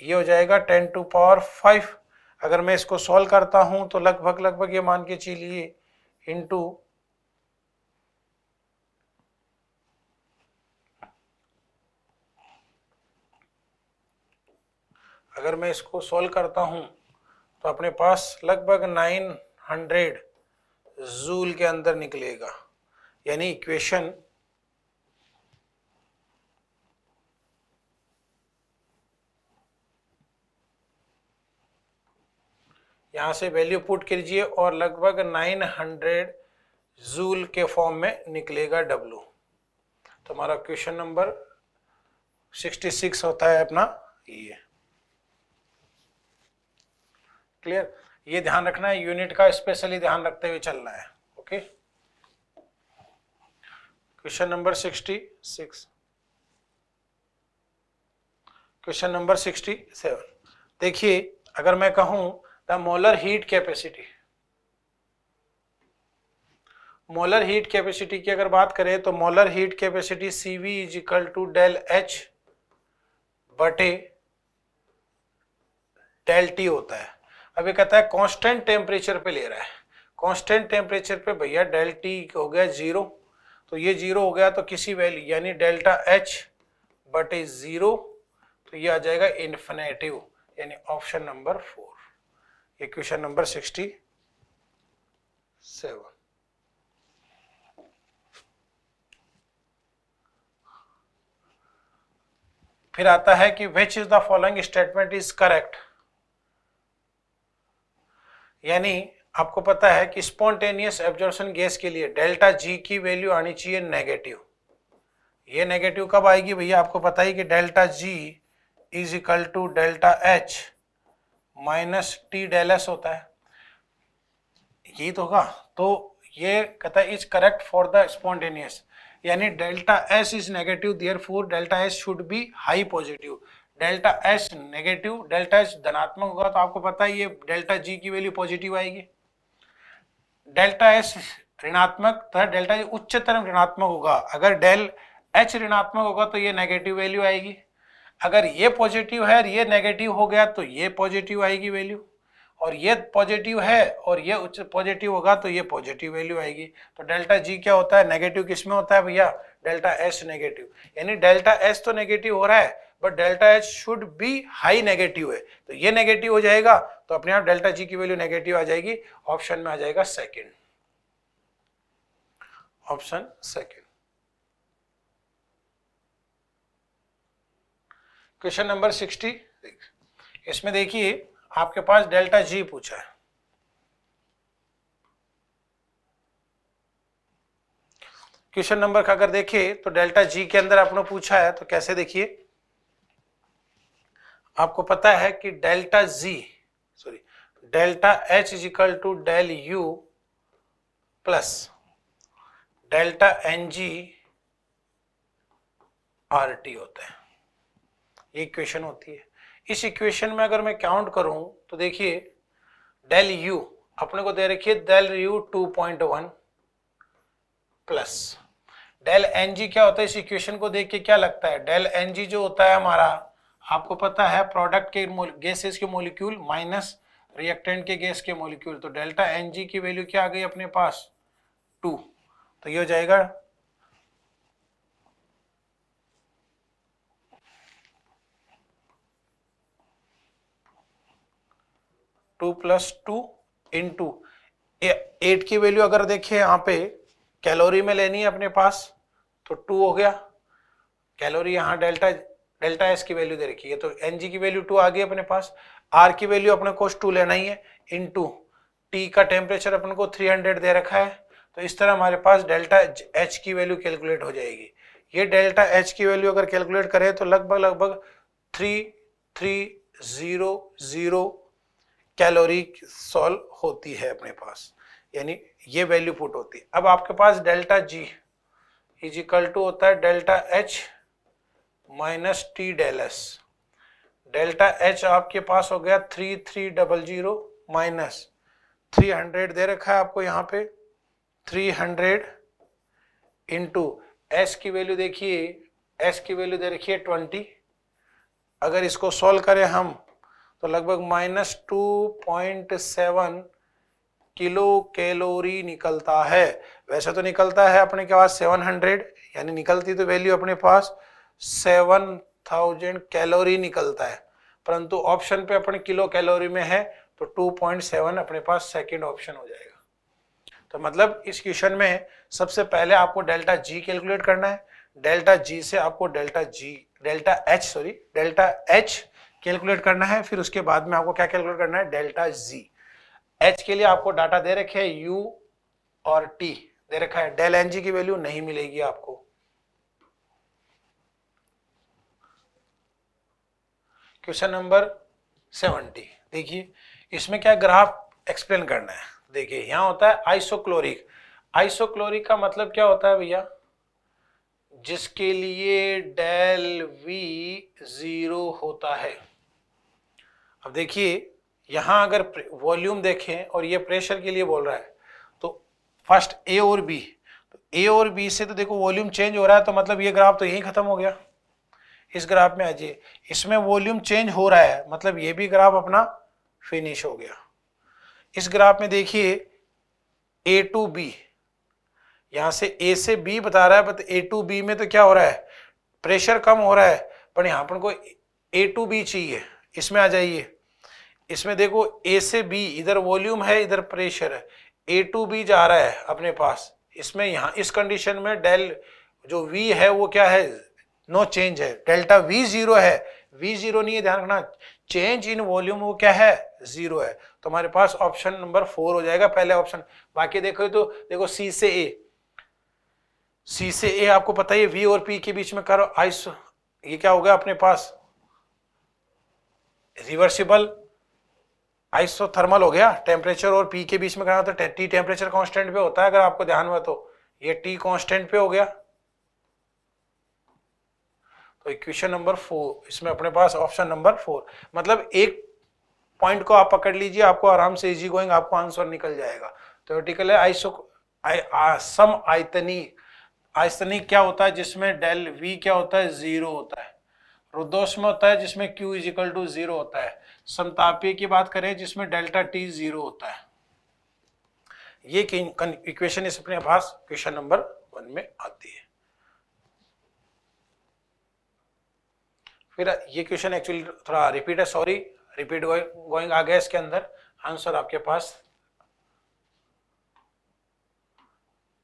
[SPEAKER 1] ये हो जाएगा टेन टू पावर फाइव अगर मैं इसको सॉल्व करता हूं तो लगभग लगभग ये मान के चलिए इनटू अगर मैं इसको सॉल्व करता हूं तो अपने पास लगभग 900 जूल के अंदर निकलेगा यानी इक्वेशन यहाँ से वैल्यू पुट कीजिए और लगभग 900 जूल के फॉर्म में निकलेगा डब्लू तो हमारा क्वेश्चन नंबर 66 होता है अपना ये क्लियर ये ध्यान रखना है यूनिट का स्पेशली ध्यान रखते हुए चलना है okay question number 66 question number 67 देखिए अगर मैं कहूं molar heat capacity molar heat capacity की अगर बात करें तो molar heat capacity C V is equal to del H बटे डेल टी होता है अब ये कहता है कांस्टेंट टेम्परेचर पे ले रहा है कांस्टेंट टेम्परेचर पे भैया डेल टी हो गया जीरो तो ये जीरो हो गया तो किसी वैल्यू यानी डेल्टा एच बटे जीरो तो ये आ जाएगा इन्फिनेटिव यानी option number four number sixty seven फिर आता है कि which is the following statement is correct यानी आपको पता है कि स्पॉन्टेनियस एब्जॉर्शन गैस के लिए डेल्टा जी की वैल्यू आनी चाहिए नेगेटिव ये नेगेटिव कब आएगी भैया आपको पता ही कि delta G is equal to delta H minus T del S होता है यही तो होगा तो ये कहता है is correct for the spontaneous यानी delta S is negative therefore delta S should be high positive delta S negative delta S धनात्मक होगा तो आपको पता है ये डेल्टा जी की वैल्यू पॉजिटिव आएगी डेल्टा एस ऋणात्मक तथा डेल्टा जी उच्चतर ऋणात्मक होगा अगर डेल एच ऋणात्मक होगा तो ये नेगेटिव वैल्यू आएगी अगर ये पॉजिटिव है और ये नेगेटिव हो गया तो ये पॉजिटिव आएगी वैल्यू और ये पॉजिटिव है और ये उच्च पॉजिटिव होगा तो ये पॉजिटिव वैल्यू आएगी तो डेल्टा जी क्या होता है नेगेटिव किस में होता है भैया डेल्टा एस नेगेटिव यानी डेल्टा एस तो नेगेटिव हो रहा है but delta H should be high negative है तो ये नेगेटिव हो जाएगा तो अपने आप डेल्टा जी की वैल्यू नेगेटिव आ जाएगी ऑप्शन में आ जाएगा second option second question number sixty इसमें देखिए आपके पास डेल्टा जी पूछा है क्वेश्चन नंबर का अगर देखिए तो डेल्टा जी के अंदर आपने पूछा है तो कैसे देखिए आपको पता है कि delta G sorry delta H is equal to del U plus delta N G R T होता है ये इक्वेशन होती है इस इक्वेशन में अगर मैं काउंट करूं तो देखिए डेल यू अपने को दे रखिए del U two point one plus del N G क्या होता है इस इक्वेशन को देख के क्या लगता है डेल एन जी जो होता है हमारा आपको पता है प्रोडक्ट के गैसेस के मोलिक्यूल माइनस रिएक्टेंट के गैस के मोलिक्यूल तो डेल्टा एन जी की वैल्यू क्या आ गई अपने पास टू तो ये हो जाएगा two plus two into eight की वैल्यू अगर देखिए यहाँ पे कैलोरी में लेनी है अपने पास तो टू हो गया कैलोरी यहाँ डेल्टा डेल्टा एस की वैल्यू दे रखी है तो एन जी की वैल्यू टू आ गई अपने पास आर की वैल्यू अपने को टू लेना ही है इन टू टी का टेम्परेचर अपन को हंड्रेड दे रखा है तो इस तरह हमारे पास डेल्टा एच की वैल्यू कैलकुलेट हो जाएगी ये डेल्टा एच की वैल्यू अगर कैलकुलेट करें तो लगभग लगभग three three zero zero calorie सॉल होती है अपने पास यानी ये वैल्यू पुट होती है अब आपके पास delta G is equal to होता है delta H minus T del S delta H आपके पास हो गया three three double zero minus three hundred दे रखा है आपको यहाँ पे थ्री हंड्रेड इंटू एस की वैल्यू देखिए एस की वैल्यू दे रखी है ट्वेंटी अगर इसको सॉल्व करें हम तो लगभग minus two point seven kilo calorie निकलता है वैसे तो निकलता है अपने के पास सेवन हंड्रेड यानी निकलती तो वैल्यू अपने पास सेवन थाउजेंड कैलोरी निकलता है परंतु ऑप्शन पे अपने किलो कैलोरी में है तो टू पॉइंट सेवन अपने पास सेकंड ऑप्शन हो जाएगा तो मतलब इस क्वेश्चन में सबसे पहले आपको डेल्टा जी कैलकुलेट करना है डेल्टा जी से आपको delta G delta H sorry delta H calculate करना है फिर उसके बाद में आपको क्या कैलकुलेट करना है डेल्टा जी एच के लिए आपको डाटा दे रखे है यू और टी दे रखा है डेल एन जी की वैल्यू नहीं मिलेगी आपको क्वेश्चन नंबर सेवेंटी देखिए इसमें क्या ग्राफ एक्सप्लेन करना है देखिए यहां होता है आइसोक्लोरिक आइसोक्लोरिक का मतलब क्या होता है भैया जिसके लिए डेल वी जीरो होता है अब देखिए यहाँ अगर वॉल्यूम देखें और ये प्रेशर के लिए बोल रहा है तो फर्स्ट ए और बी तो ए और बी से तो देखो वॉल्यूम चेंज हो रहा है तो मतलब ये ग्राफ तो यही ख़त्म हो गया इस ग्राफ में आजिए इसमें वॉल्यूम चेंज हो रहा है मतलब ये भी ग्राफ अपना फिनिश हो गया इस ग्राफ में देखिए ए टू बी यहाँ से ए से बी बता रहा है बट ए टू बी में तो क्या हो रहा है प्रेशर कम हो रहा है पर यहाँ पर को ए टू बी चाहिए इसमें आ जाइए इसमें देखो ए से बी इधर वॉल्यूम है इधर प्रेशर है ए टू बी जा रहा है अपने पास इसमें यहाँ इस कंडीशन में डेल जो वी है वो क्या है नो चेंज है डेल्टा वी जीरो है वी जीरो नहीं है ध्यान रखना चेंज इन वॉल्यूम वो क्या है जीरो है तो हमारे पास ऑप्शन नंबर फोर हो जाएगा पहले ऑप्शन बाकी देखो तो देखो सी से ए सी से ए आपको पता ही वी और पी के बीच में करो आइस ये क्या हो गया अपने पास रिवर्सिबल आइसोथर्मल हो गया टेम्परेचर और पी के बीच में कहना तो टी टेम्परेचर कांस्टेंट पे होता है अगर आपको ध्यान में तो ये टी कांस्टेंट पे हो गया तो इक्वेशन नंबर फोर इसमें अपने पास ऑप्शन नंबर फोर मतलब एक पॉइंट को आप पकड़ लीजिए आपको आराम से इजी गोइंग आपको आंसर निकल जाएगा टिकल है आइसो आ, सम आयतनी आयतनी क्या होता है जिसमें डेल वी क्या होता है जीरो होता है रुद्दोष में होता है जिसमें Q is equal to zero होता है समतापी की बात करें जिसमें डेल्टा T जीरो होता है ये इक्वेशन इस अपने पास क्वेश्चन नंबर वन में आती है फिर ये क्वेश्चन एक्चुअली थोड़ा रिपीट है सॉरी रिपीट गोइंग आ गया इसके अंदर आंसर आपके पास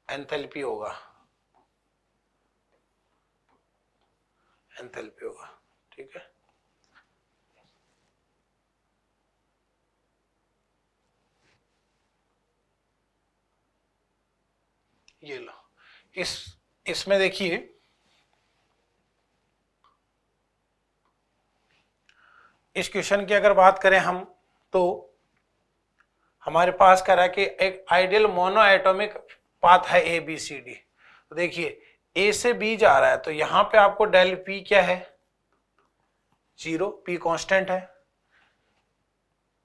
[SPEAKER 1] एंथेल्पी होगा एंथेल्पी होगा ठीक है ये लो इस इसमें देखिए इस क्वेश्चन की अगर बात करें हम तो हमारे पास कह रहा है कि एक आइडियल मोनो एटोमिक पाथ है ए बी सी डी देखिए ए से बी जा रहा है तो यहां पे आपको डेल पी क्या है जीरो पी कांस्टेंट है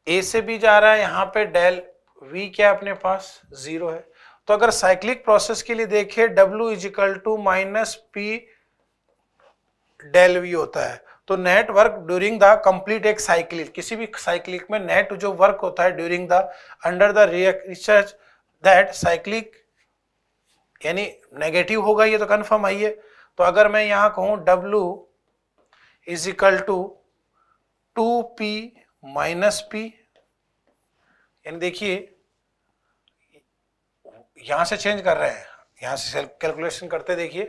[SPEAKER 1] ए से बी जा रहा है यहां पे डेल वी क्या अपने पास जीरो है तो अगर साइक्लिक प्रोसेस के लिए देखें W is equal to minus P del V होता है तो net work during the complete एक साइक्लिक किसी भी साइक्लिक में नेट जो वर्क होता है during the under the research that cyclic यानी नेगेटिव होगा ये तो कंफर्म आइए तो अगर मैं यहां कहूं W is equal to two P minus P यानी देखिए यहां से चेंज कर रहे हैं यहां से कैलकुलेशन करते देखिए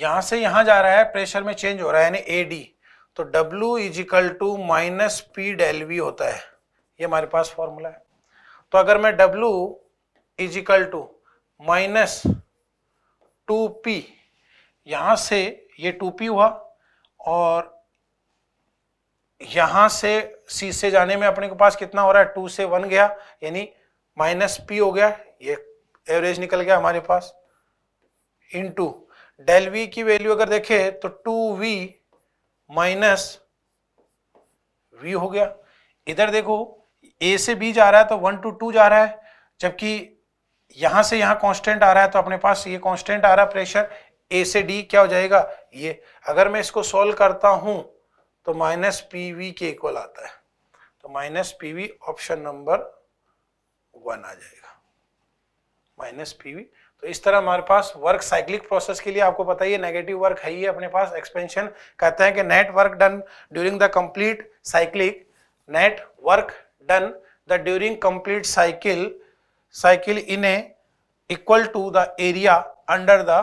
[SPEAKER 1] यहां से यहां जा रहा है प्रेशर में चेंज हो रहा है यानी ए डी तो W is equal to minus P del V होता है ये हमारे पास फॉर्मूला है तो अगर मैं W is equal to minus two P यहाँ से ये टू पी हुआ और यहाँ से C से जाने में अपने के पास कितना हो रहा है टू से वन गया यानी माइनस पी हो गया ये एवरेज निकल गया हमारे पास इन टू डेल वी की वैल्यू अगर देखे तो टू वी माइनस वी हो गया इधर देखो ए से बी जा रहा है तो वन टू टू जा रहा है जबकि यहां से यहां कांस्टेंट आ रहा है तो अपने पास ये कांस्टेंट आ रहा है प्रेशर ए से डी क्या हो जाएगा ये अगर मैं इसको सॉल्व करता हूं तो माइनस पी वी के इक्वल आता है तो minus P V option number one आ जाएगा माइनस पी वी तो इस तरह हमारे पास वर्क साइक्लिक प्रोसेस के लिए आपको पता ही नेगेटिव वर्क है ही अपने पास एक्सपेंशन कहते हैं कि net work done during the complete cyclic net work done द during complete cycle, cycle in a equal to the area under the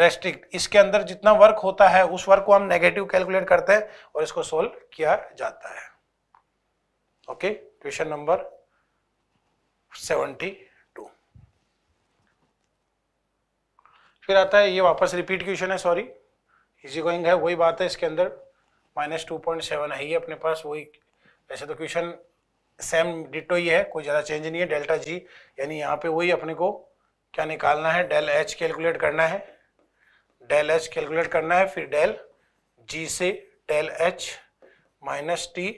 [SPEAKER 1] restrict इसके अंदर जितना वर्क होता है उस वर्क को हम नेगेटिव कैलकुलेट करते हैं और इसको सोल्व किया जाता है okay question number seventy two फिर आता है ये वापस रिपीट क्वेश्चन है सॉरी इजी गोइंग है वही बात है इसके अंदर माइनस टू पॉइंट सेवन है ही अपने पास वही वैसे तो क्वेश्चन सेम डिटो ही है कोई ज़्यादा चेंज नहीं है डेल्टा जी यानी यहाँ पे वही अपने को क्या निकालना है डेल एच कैलकुलेट करना है डेल एच कैलकुलेट करना है फिर डेल जी से del H minus T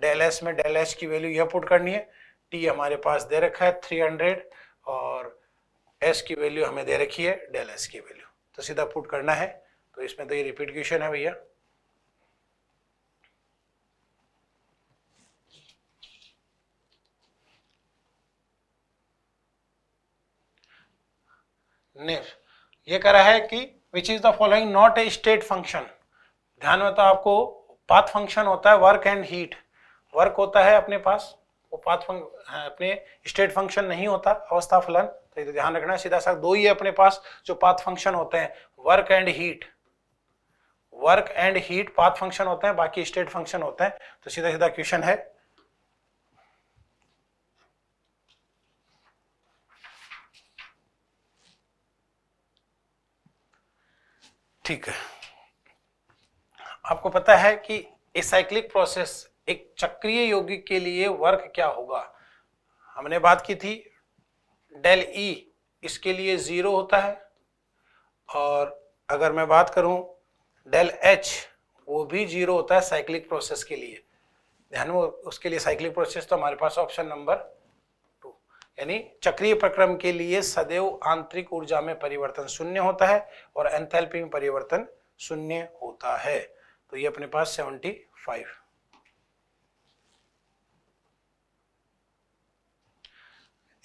[SPEAKER 1] del S में डेल एच की वैल्यू यह पुट करनी है टी हमारे पास दे रखा है थ्री हंड्रेड और एस की वैल्यू हमें दे रखी है डेल एस की वैल्यू तो सीधा पुट करना है तो इसमें तो ये रिपीट क्वेश्चन है भैया निर ये कह रहा है कि which is the following not a state function ध्यान में तो आपको पाथ फंक्शन होता है वर्क एंड हीट वर्क होता है अपने पास वो पाथ हाँ, अपने स्टेट फंक्शन नहीं होता अवस्था फलन तो ये ध्यान रखना सीधा सा दो ही है अपने पास जो पाथ फंक्शन होते हैं work and heat work and heat path function होते हैं बाकी स्टेट फंक्शन होते हैं तो सीधा सीधा क्वेश्चन है ठीक है आपको पता है कि एसाइक्लिक प्रोसेस एक चक्रीय यौगिक के लिए वर्क क्या होगा हमने बात की थी डेल ई e इसके लिए ज़ीरो होता है और अगर मैं बात करूं डेल एच वो भी ज़ीरो होता है साइक्लिक प्रोसेस के लिए ध्यान में उसके लिए साइक्लिक प्रोसेस तो हमारे पास ऑप्शन नंबर यानी चक्रीय प्रक्रम के लिए सदैव आंतरिक ऊर्जा में परिवर्तन शून्य होता है और एंथैल्पी में परिवर्तन शून्य होता है तो ये अपने पास सेवेंटी फाइव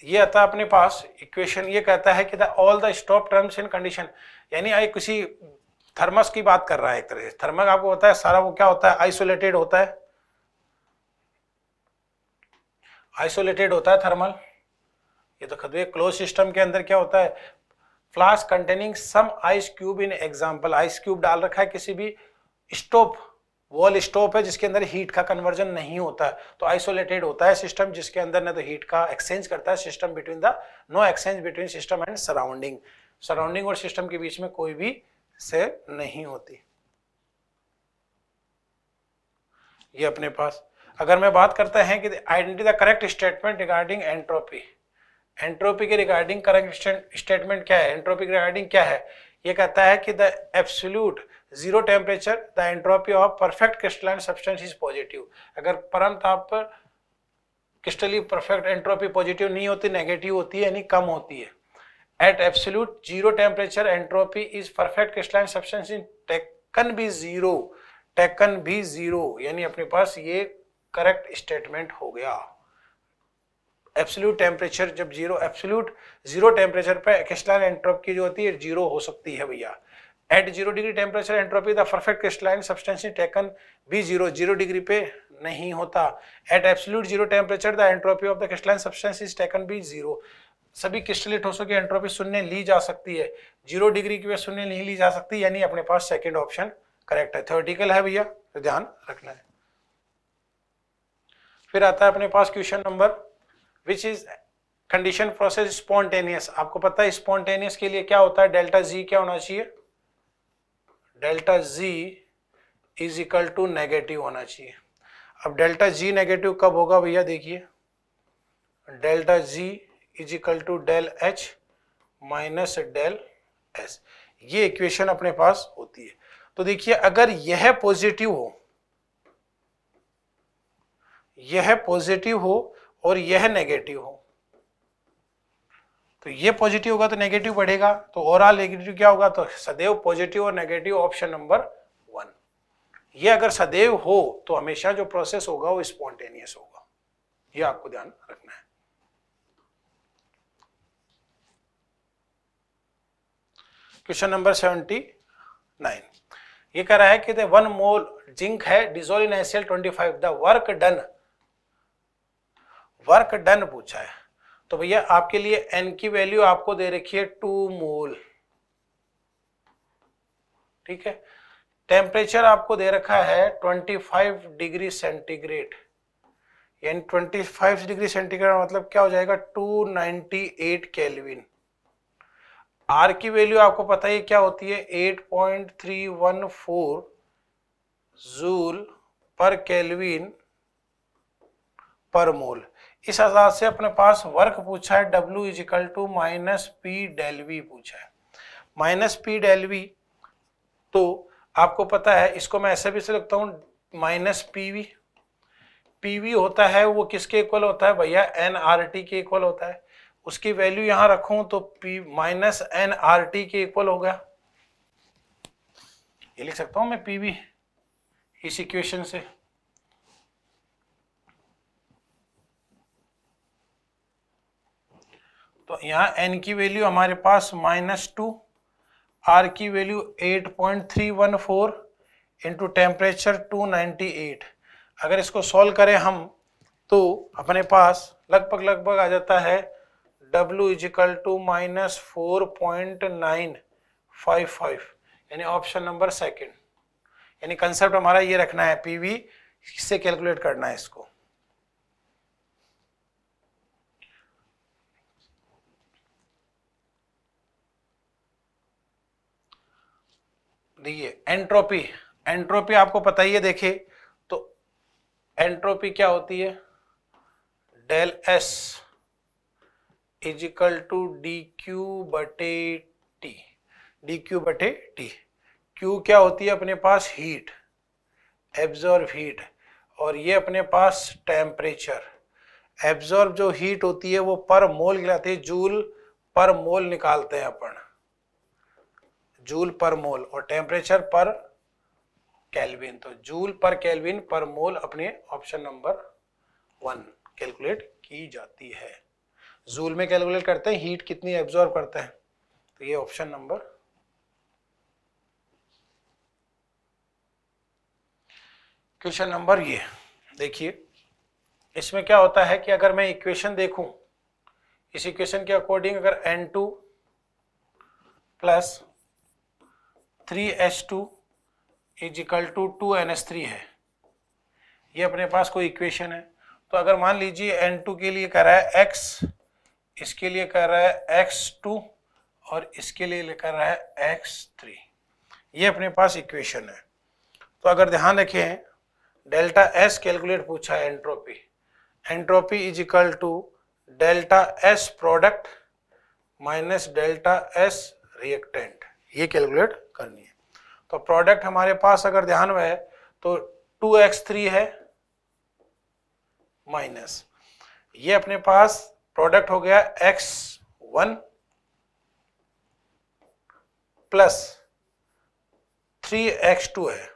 [SPEAKER 1] ये आता अपने पास इक्वेशन ये कहता है कि the all the stop terms in condition यानी किसी थर्मस की बात कर रहा है एक तरह से थर्मस आपको होता है सारा वो क्या होता है आइसोलेटेड होता है आइसोलेटेड होता है थर्मल ये तो खुद क्लोज सिस्टम के अंदर क्या होता है flask containing some ice cube in example ice cube डाल रखा है किसी भी स्टोव वॉल स्टोव है जिसके अंदर हीट का कन्वर्जन नहीं होता है तो आइसोलेटेड होता है सिस्टम जिसके अंदर ना तो हीट का एक्सचेंज करता है system between the no exchange between system and surrounding surrounding और सिस्टम के बीच में कोई भी से नहीं होती ये अपने पास अगर मैं बात करता है कि identity the correct statement regarding entropy entropy के रिगार्डिंग करेक्ट स्टेटमेंट क्या है एंट्रोपी के रिगार्डिंग क्या है ये कहता है कि the absolute zero temperature the entropy of perfect crystalline substance is positive अगर परम ताप पर क्रिस्टली परफेक्ट एंट्रोपी पॉजिटिव नहीं होती नेगेटिव होती है यानी कम होती है at absolute zero temperature entropy is perfect crystalline substance in taken भी जीरो टेकन भी जीरो यानी अपने पास ये करेक्ट स्टेटमेंट हो गया एब्सोल्यूट टेम्परेचर जब जीरो एब्सोल्यूट जीरो टेम्परेचर पे क्रिस्टलाइन एंट्रोपी जो होती है जीरो हो सकती है भैया at zero degree temperature entropy the perfect crystalline substance in taken भी जीरो जीरो डिग्री पे नहीं होता at absolute zero temperature the entropy of the crystalline substance is taken भी जीरो सभी क्रिस्टलीय ठोसों की एंट्रोपी शून्य ली जा सकती है जीरो डिग्री की वह शून्य नहीं ली जा सकती यानी अपने पास सेकेंड ऑप्शन करेक्ट है थ्योरेटिकल है भैया तो ध्यान रखना है फिर आता है अपने पास question number which is condition process spontaneous आपको पता है स्पॉन्टेनियस के लिए क्या होता है डेल्टा जी क्या होना चाहिए delta G is equal to negative होना चाहिए अब डेल्टा जी नेगेटिव कब होगा भैया देखिए delta G is equal to del H minus del S ये इक्वेशन अपने पास होती है तो देखिए अगर यह पॉजिटिव हो यह पॉजिटिव हो और यह नेगेटिव हो तो ये पॉजिटिव होगा तो नेगेटिव बढ़ेगा तो ओवरऑल नेगेटिव क्या होगा तो सदैव पॉजिटिव और नेगेटिव ऑप्शन नंबर वन ये अगर सदैव हो तो हमेशा जो प्रोसेस होगा वो स्पॉन्टेनियस होगा ये आपको ध्यान रखना है क्वेश्चन नंबर सेवेंटी नाइन ये कह रहा है कि वन मोल जिंक है डिजोल इन एसियल twenty five the work done work done पूछा है तो भैया आपके लिए एन की वैल्यू आपको दे रखी है टू मोल ठीक है टेम्परेचर आपको दे रखा है 25 डिग्री सेंटीग्रेड यानी 25 डिग्री सेंटीग्रेड मतलब क्या हो जाएगा 298 केल्विन आर की वैल्यू आपको पता ही क्या होती है 8.314 जूल पर केल्विन पर मोल इस आजाद से अपने पास वर्क पूछा है W is equal to minus P del V पूछा है माइनस पी डेल वी तो आपको पता है इसको मैं ऐसे भी से लिखता हूँ minus P V P V होता है वो किसके इक्वल होता है भैया एन आर टी के इक्वल होता है उसकी वैल्यू यहाँ रखूँ तो P minus N R T के इक्वल हो गया ये लिख सकता हूँ मैं पी वी इस इक्वेशन से तो यहाँ एन की वैल्यू हमारे पास माइनस टू आर की value 8.314 point three one four into temperature two अगर इसको सॉल्व करें हम तो अपने पास लगभग लगभग आ जाता है W is equal to minus four point nine five five यानी ऑप्शन नंबर सेकेंड यानी कंसेप्ट हमारा ये रखना है पी वी से कैलकुलेट करना है इसको देखिए एंट्रोपी एंट्रोपी आपको पता ही है देखिए तो एंट्रोपी क्या होती है del S is equal to D Q बटे टी डी क्यू बटे टी क्यू क्या होती है अपने पास हीट एब्जॉर्ब हीट और ये अपने पास टेम्परेचर एब्जॉर्ब जो हीट होती है वो पर मोल कहलाती है जूल पर मोल निकालते हैं अपन जूल पर मोल और टेम्परेचर पर कैलविन तो जूल पर कैलविन पर मोल अपने ऑप्शन नंबर वन कैलकुलेट की जाती है जूल में कैलकुलेट करते हैं हीट कितनी एब्जॉर्ब करते हैं तो ये ऑप्शन नंबर क्वेश्चन नंबर ये देखिए इसमें क्या होता है कि अगर मैं इक्वेशन देखूं इस इक्वेशन के अकॉर्डिंग अगर N two plus three S two is equal to two N S three है ये अपने पास कोई इक्वेशन है तो अगर मान लीजिए एन टू के लिए कर रहा है एक्स इसके लिए कर रहा है एक्स टू और इसके लिए कर रहा है एक्स थ्री ये अपने पास इक्वेशन है तो अगर ध्यान रखें डेल्टा एस कैलकुलेट पूछा है entropy entropy is equal to delta S product minus delta S reactant ये कैलकुलेट करनी है तो प्रोडक्ट हमारे पास अगर ध्यान में है तो टू एक्स थ्री है माइनस ये अपने पास प्रोडक्ट हो गया X one plus three X two है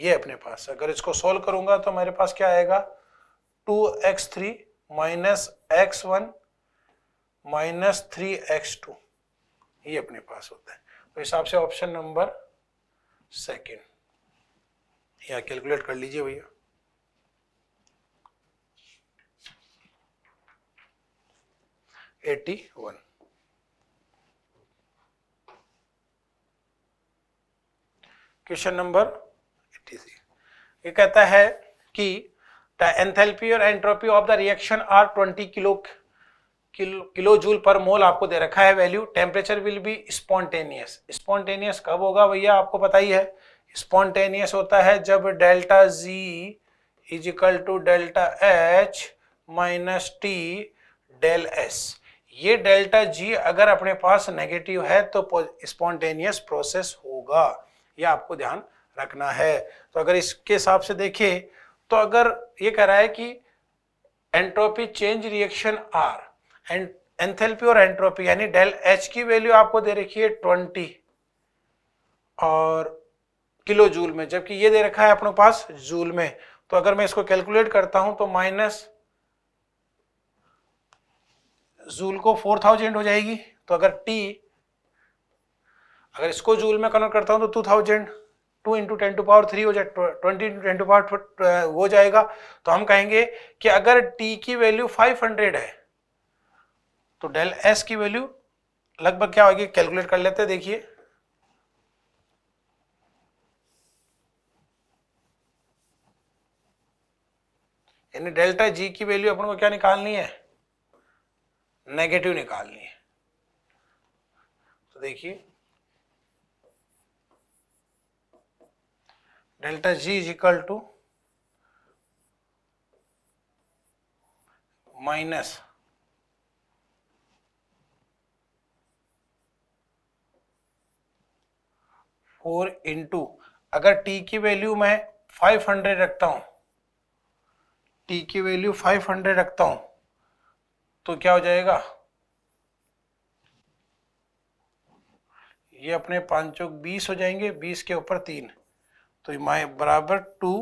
[SPEAKER 1] ये अपने पास अगर इसको सोल्व करूंगा तो मेरे पास क्या आएगा two X three minus X one minus three X two ये अपने पास होता है तो हिसाब से ऑप्शन नंबर सेकेंड यहाँ कैलकुलेट कर लीजिए भैया eighty one question number eighty three ये कहता है कि द एंथैल्पी और entropy of the reaction are 20 kilo kilo joule पर मोल आपको दे रखा है value temperature will be spontaneous spontaneous कब होगा भैया आपको पता ही है स्पॉन्टेनियस होता है जब delta G is equal to delta H minus T del S ये डेल्टा जी अगर अपने पास नेगेटिव है तो स्पॉन्टेनियस प्रोसेस होगा यह आपको ध्यान रखना है तो अगर इसके हिसाब से देखें तो अगर ये कह रहा है कि entropy change reaction are and enthalpy और एंट्रोपी यानी डेल एच की वैल्यू आपको दे रखी है ट्वेंटी और किलो जूल में जबकि ये दे रखा है अपने पास जूल में तो अगर मैं इसको कैलकुलेट करता हूं तो माइनस जूल को फोर थाउजेंड हो जाएगी तो अगर टी अगर इसको जूल में कन्वर्ट करता हूं तो two thousand two into ten to power three हो जाए twenty into ten to power हो जाएगा तो हम कहेंगे कि अगर टी की वैल्यू फाइव हंड्रेड है तो डेल एस की वैल्यू लगभग क्या होगी कैलकुलेट कर लेते हैं देखिए यानी डेल्टा जी की वैल्यू अपन को क्या निकालनी है नेगेटिव निकालनी है तो देखिए delta G is equal to minus four into अगर टी की वैल्यू मैं फाइव हंड्रेड रखता हूँ टी की वैल्यू फाइव हंड्रेड रखता हूँ तो क्या हो जाएगा ये अपने पाँच चौक बीस हो जाएंगे बीस के ऊपर तीन तो माइ बराबर टू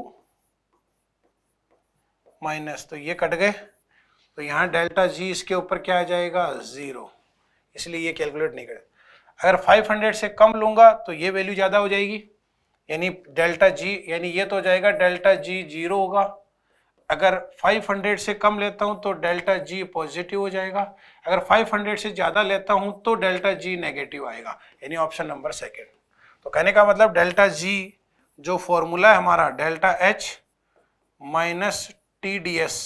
[SPEAKER 1] माइनस तो ये कट गए तो यहाँ डेल्टा जी इसके ऊपर क्या आ जाएगा ज़ीरो इसलिए ये कैलकुलेट नहीं करेगा अगर 500 से कम लूंगा तो ये वैल्यू ज़्यादा हो जाएगी यानी डेल्टा जी यानी ये तो हो जाएगा डेल्टा जी जीरो होगा अगर 500 से कम लेता हूँ तो डेल्टा जी पॉजिटिव हो जाएगा अगर 500 से ज़्यादा लेता हूँ तो डेल्टा जी नेगेटिव आएगा यानी ऑप्शन नंबर सेकेंड तो कहने का मतलब डेल्टा जी जो फॉर्मूला है हमारा delta H minus T D S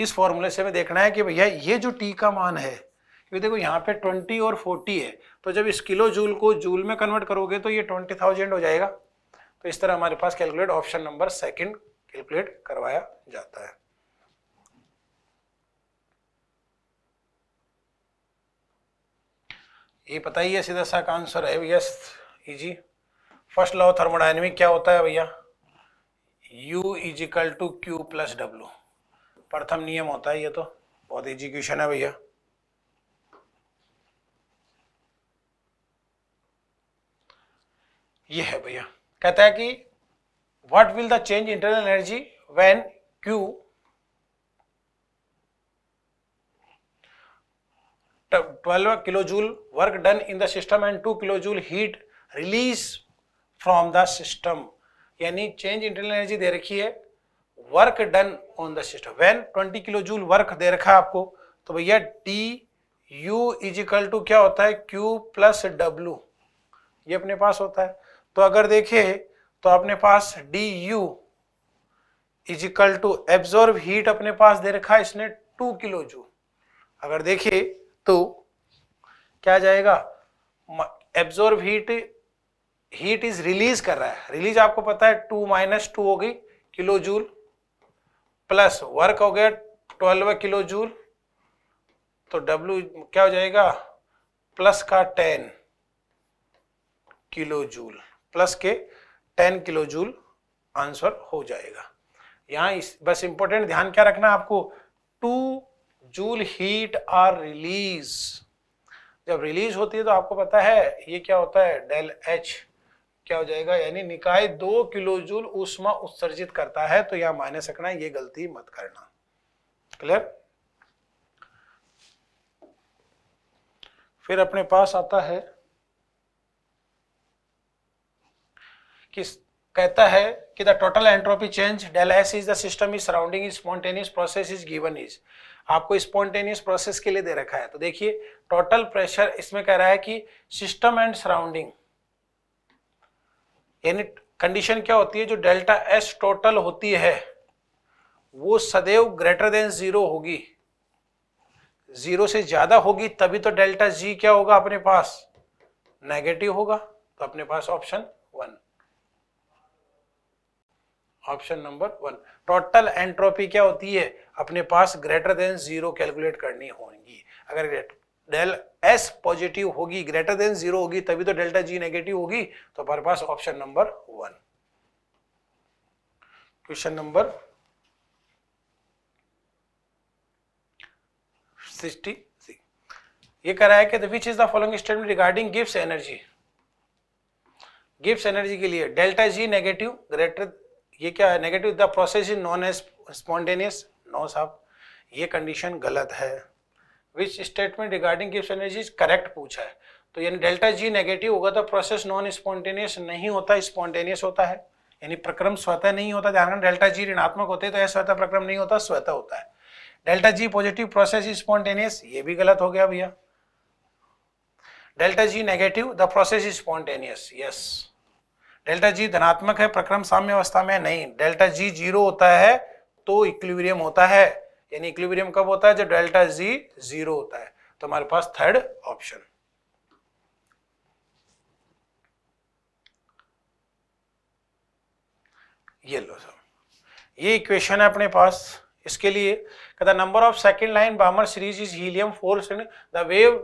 [SPEAKER 1] इस फॉर्मूले से हमें देखना है कि भैया ये जो टी का मान है क्योंकि देखो यहाँ पे 20 और 40 है तो जब इस किलो जूल को जूल में कन्वर्ट करोगे तो ये ट्वेंटी थाउजेंड हो जाएगा तो इस तरह हमारे पास calculate option number second calculate करवाया जाता है ये पता ही है सीधा सा का आंसर है yes easy first law thermodynamic क्या होता है भैया U is to Q plus W प्रथम नियम होता है ये तो बहुत इजी क्वेश्चन है भैया ये है भैया कहता है कि what will the change internal energy when Q twelve kilo joule work done in the system and two kilo joule heat release from the system यानी चेंज इंटरनल एनर्जी दे रखी है work done on the system when 20 kilo joule work दे रखा है आपको तो भैया T U is equal to क्या होता है क्यू प्लस डब्ल्यू ये अपने पास होता है तो अगर देखे तो अपने पास D U is equal to absorb heat अपने पास दे रखा है इसने टू किलो जूल अगर देखे तो क्या जाएगा absorb heat heat is release कर रहा है रिलीज आपको पता है टू माइनस टू हो गई किलो जूल प्लस वर्क हो गया ट्वेल्व किलो जूल तो डब्ल्यू क्या हो जाएगा प्लस का टेन किलो जूल प्लस के 10 किलो जूल आंसर हो जाएगा यहाँ बस इंपॉर्टेंट ध्यान क्या रखना आपको two joule heat are release जब रिलीज होती है तो आपको पता है ये क्या होता है डेल एच क्या हो जाएगा यानी निकाय दो किलो जूल उष्मा उत्सर्जित करता है तो यहाँ माइनस रखना ये गलती मत करना क्लियर फिर अपने पास आता है कि कहता है कि the total entropy change del S is the system is surrounding is spontaneous process is given is आपको स्पॉन्टेनियस प्रोसेस के लिए दे रखा है तो देखिए टोटल प्रेशर इसमें कह रहा है कि सिस्टम एंड सराउंडिंग यानी कंडीशन क्या होती है जो डेल्टा एस टोटल होती है वो सदैव ग्रेटर देन जीरो होगी जीरो से ज्यादा होगी तभी तो डेल्टा जी क्या होगा अपने पास नेगेटिव होगा तो अपने पास option option number one total entropy क्या होती है अपने पास ग्रेटर देन जीरो कैलकुलेट करनी होगी अगर डेल एस पॉजिटिव होगी ग्रेटर देन जीरो होगी तभी तो डेल्टा जी नेगेटिव होगी तो हमारे पास option number one question number ये कह रहा है कि which is the following statement regarding Gibbs energy Gibbs energy के लिए डेल्टा जी नेगेटिव ग्रेटर ये क्या है negative the process is non as spontaneous no साहब ये कंडीशन गलत है विच स्टेटमेंट रिगार्डिंग गिव्स एनर्जी इज करेक्ट पूछा है तो यानी डेल्टा जी नेगेटिव होगा तो प्रोसेस नॉन स्पॉन्टेनियस नहीं होता स्पॉन्टेनियस होता है यानी प्रक्रम स्वतः नहीं होता ध्यान डेल्टा जी ऋणात्मक होते तो यह स्वतः प्रक्रम नहीं होता स्वतः होता है delta G positive process is spontaneous ये भी गलत हो गया भैया delta G negative the process is spontaneous yes delta G धनात्मक है प्रक्रम साम्य अवस्था में नहीं डेल्टा जी जीरो होता है तो इक्लिवरियम होता है यानी इक्लिवरियम कब होता है जब डेल्टा जी जीरो होता है तो हमारे पास थर्ड ऑप्शन ये लो सर ये इक्वेशन है अपने पास इसके लिए कहता number of second line Balmer series is helium four the wave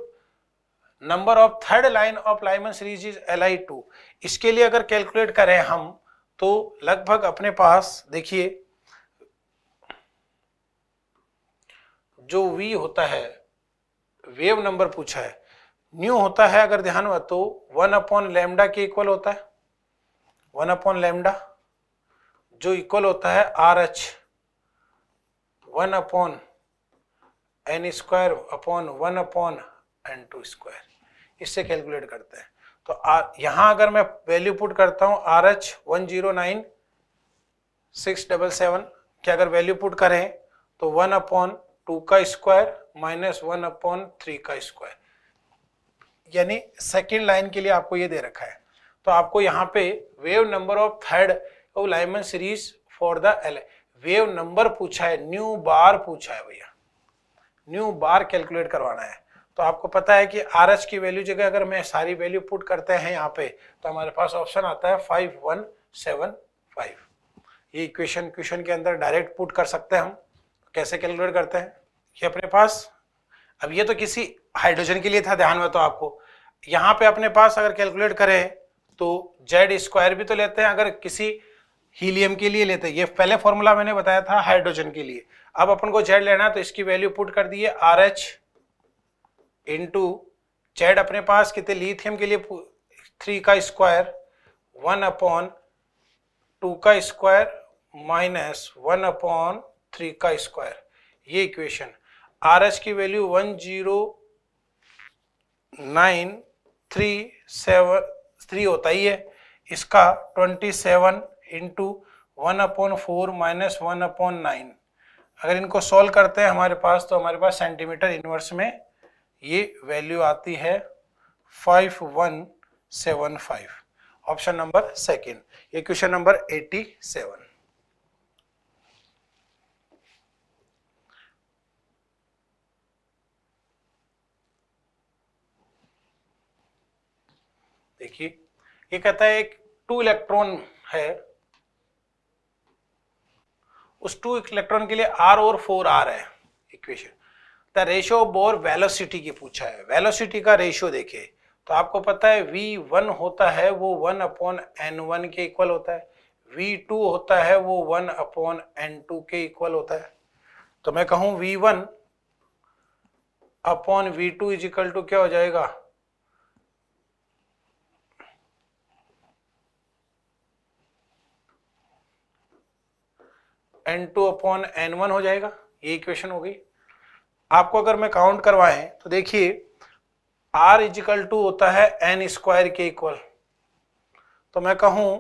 [SPEAKER 1] number of third line of Lyman series is L I two इसके लिए अगर कैलकुलेट करें हम तो लगभग अपने पास देखिए जो वी होता है वेव नंबर पूछा है न्यू होता है अगर ध्यान में तो वन अपॉन लेमडा के इक्वल होता है वन अपॉन लेमडा जो इक्वल होता है R H one upon N square upon one upon N two square इससे कैलकुलेट करते हैं तो यहां अगर मैं वैल्यू पुट करता हूं R H one zero nine six double seven की अगर वैल्यू पुट करें तो वन अपॉन टू का square minus one upon three का स्क्वायर यानी सेकेंड लाइन के लिए आपको ये दे रखा है तो आपको यहाँ पे wave number of third of Lyman series for the L wave number पूछा है न्यू बार पूछा है भैया न्यू बार कैलकुलेट करवाना है तो आपको पता है कि आर एच की वैल्यू जगह अगर मैं सारी वैल्यू पुट करते हैं यहाँ पे तो हमारे पास ऑप्शन आता है फाइव वन सेवन फाइव ये इक्वेशन इक्वेशन के अंदर डायरेक्ट पुट कर सकते हैं हम कैसे कैलकुलेट करते हैं ये अपने पास अब ये तो किसी हाइड्रोजन के लिए था ध्यान में तो आपको यहाँ पे अपने पास अगर कैलकुलेट करें तो जेड स्क्वायर भी तो लेते हैं अगर किसी हीलियम के लिए लेते हैं ये पहले फॉर्मूला मैंने बताया था हाइड्रोजन के लिए अब अपन को जेड लेना है तो इसकी वैल्यू पुट कर दिए आर एच इंटू जेड अपने पास कितने लिथियम के लिए थ्री का स्क्वायर वन अपॉन टू का square minus one upon three का स्क्वायर ये इक्वेशन आर एस की value one zero nine three seven three होता ही है इसका twenty seven into one upon four minus one upon nine अगर इनको सॉल्व करते हैं हमारे पास तो हमारे पास सेंटीमीटर इनवर्स में ये वैल्यू आती है five one seven five option number second ये क्वेश्चन नंबर एटी सेवन देखिए ये कहता है एक टू इलेक्ट्रॉन है उस टू इलेक्ट्रॉन के लिए आर और फोर आर है equation the ratio Bohr velocity की पूछा है वेलोसिटी का रेशियो देखिए तो आपको पता है वी वन होता है वो वन अपॉन एन वन के इक्वल होता है वी टू होता है वो वन अपॉन एन टू के इक्वल होता है तो मैं कहूं V one upon V two is equal to क्या हो जाएगा N two upon N one हो जाएगा ये इक्वेशन हो गई आपको अगर मैं काउंट करवाएं तो देखिए आर इजिकल टू होता है एन स्क्वायर के इक्वल तो मैं कहूं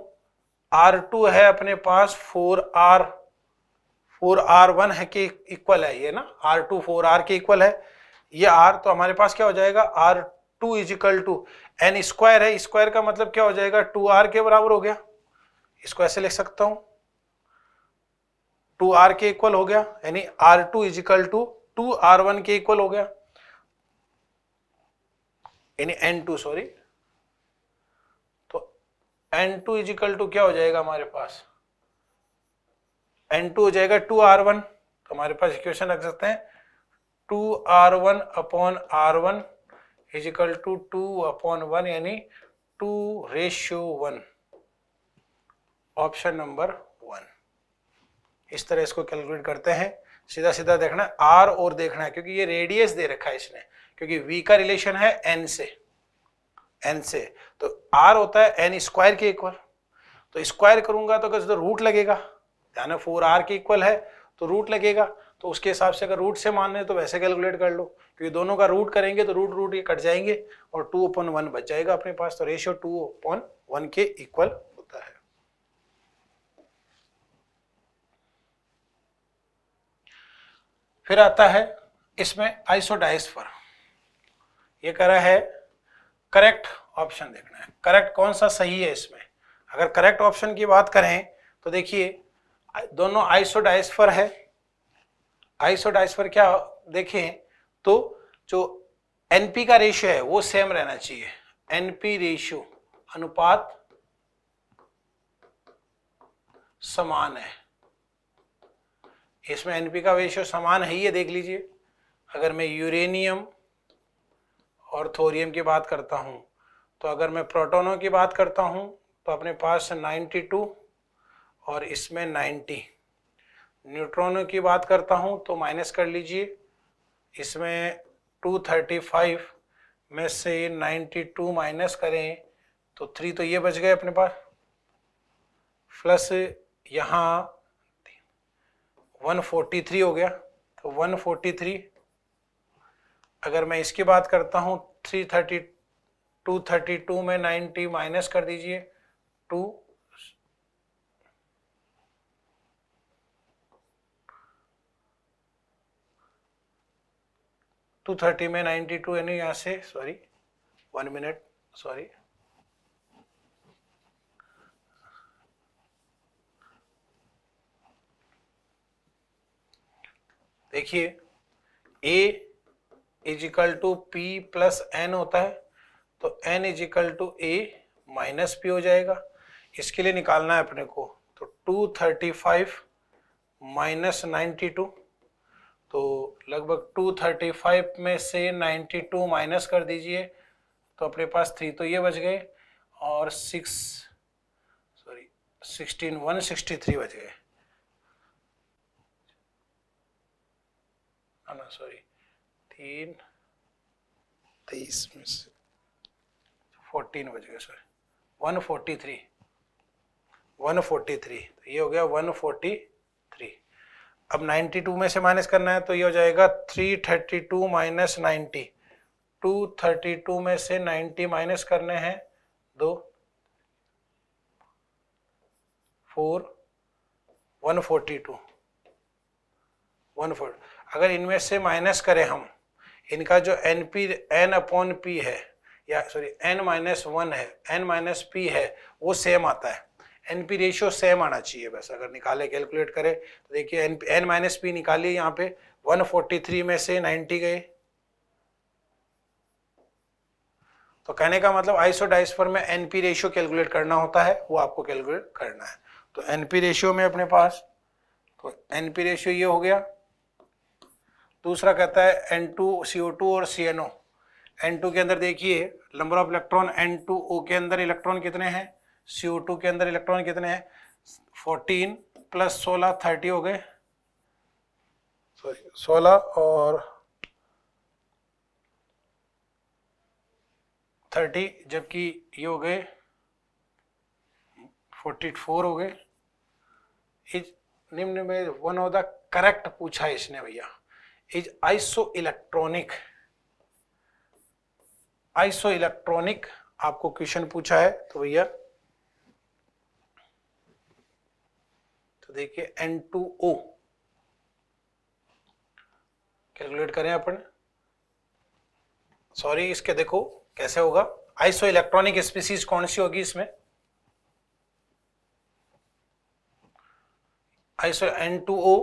[SPEAKER 1] आर टू है अपने पास four R four R one है के इक्वल है ये ना आर टू फोर आर के इक्वल है ये आर तो हमारे पास क्या हो जाएगा R two is equal to N square है स्क्वायर का मतलब क्या हो जाएगा टू आर के बराबर हो गया इसको ऐसे लिख सकता हूं टू आर के इक्वल हो गया यानी R two is equal to two R one के इक्वल हो गया यानी एन टू सॉरी तो N two is equal to क्या हो जाएगा हमारे पास एन टू हो जाएगा टू आर वन तो हमारे पास इक्वेशन रख सकते हैं two R one upon R one is equal to two upon one यानी two ratio one option number one इस तरह इसको कैलकुलेट करते हैं सीधा सीधा देखना आर और देखना है क्योंकि ये रेडियस दे रखा है इसने क्योंकि वी का रिलेशन है एन से एन से तो आर होता है एन स्क्वायर के इक्वल तो स्क्वायर करूंगा तो तो रूट लगेगा ध्यान फोर आर के इक्वल है तो रूट लगेगा तो उसके हिसाब से अगर रूट से मान लें तो वैसे कैलकुलेट कर लो क्योंकि दोनों का रूट करेंगे तो रूट रूट ये कट जाएंगे और टू अपॉन वन बच जाएगा अपने पास तो रेशियो टू अपॉन वन के इक्वल फिर आता है इसमें आइसोडाइस पर ये कह रहा है करेक्ट ऑप्शन देखना है करेक्ट कौन सा सही है इसमें अगर करेक्ट ऑप्शन की बात करें तो देखिए दोनों आइसोडाइसफर है पर क्या देखें तो जो एनपी का रेशियो है वो सेम रहना चाहिए एनपी रेशियो अनुपात समान है इसमें एन का रेशियो समान है ये देख लीजिए अगर मैं यूरेनियम और थोरियम की बात करता हूँ तो अगर मैं प्रोटोनों की बात करता हूँ तो अपने पास 92 और इसमें 90 न्यूट्रॉनों की बात करता हूँ तो माइनस कर लीजिए इसमें 235 में से 92 माइनस करें तो थ्री तो ये बच गए अपने पास प्लस यहाँ 143 हो गया तो 143 अगर मैं इसकी बात करता हूँ 330 232 में 90 माइनस कर दीजिए टू टू थर्टी में नाइन्टी टू यानी यहाँ से सॉरी वन मिनट सॉरी देखिए A is equal to P plus N होता है तो N is equal to A minus P हो जाएगा इसके लिए निकालना है अपने को तो two thirty five minus ninety two तो लगभग टू थर्टी फाइव में से नाइन्टी टू माइनस कर दीजिए तो अपने पास थ्री तो ये बच गए और six sorry sixteen one sixty three बच गए आना ah, सॉरी तीन तेईस में से फोर्टीन बज गए sorry one forty three one forty three तो ये हो गया वन फोर्टी थ्री अब नाइन्टी टू में से माइनस करना है तो ये हो जाएगा three thirty two minus ninety two thirty two में से नाइन्टी माइनस करने हैं दो four one forty two one forty अगर इनमें से माइनस करें हम इनका जो N P N upon P है या सॉरी एन माइनस वन है एन माइनस पी है वो सेम आता है एन पी रेशियो सेम आना चाहिए बस अगर निकाले कैलकुलेट करें तो देखिए एन एन माइनस पी निकालिए यहाँ पे 143 में से 90 गए तो कहने का मतलब डाइस पर में एन पी रेशियो कैलकुलेट करना होता है वो आपको कैलकुलेट करना है तो एन पी रेशियो में अपने पास तो एन पी रेशियो ये हो गया दूसरा कहता है N two C O two और C N O N two के अंदर देखिए number of electron N two O के अंदर इलेक्ट्रॉन कितने हैं सी ओ टू के अंदर इलेक्ट्रॉन कितने हैं फोर्टीन प्लस सोलह थर्टी हो गए सॉरी सोलह और थर्टी जबकि ये हो गए फोर्टी फोर हो गए इस निम्न में वन ऑफ द करेक्ट पूछा है इसने भैया is isoelectronic isoelectronic आपको क्वेश्चन पूछा है तो भैया तो देखिए N2O कैलकुलेट करें अपन सॉरी इसके देखो कैसे होगा आइसो इलेक्ट्रॉनिक स्पीसीज कौन सी होगी इसमें आइसो एन टू ओ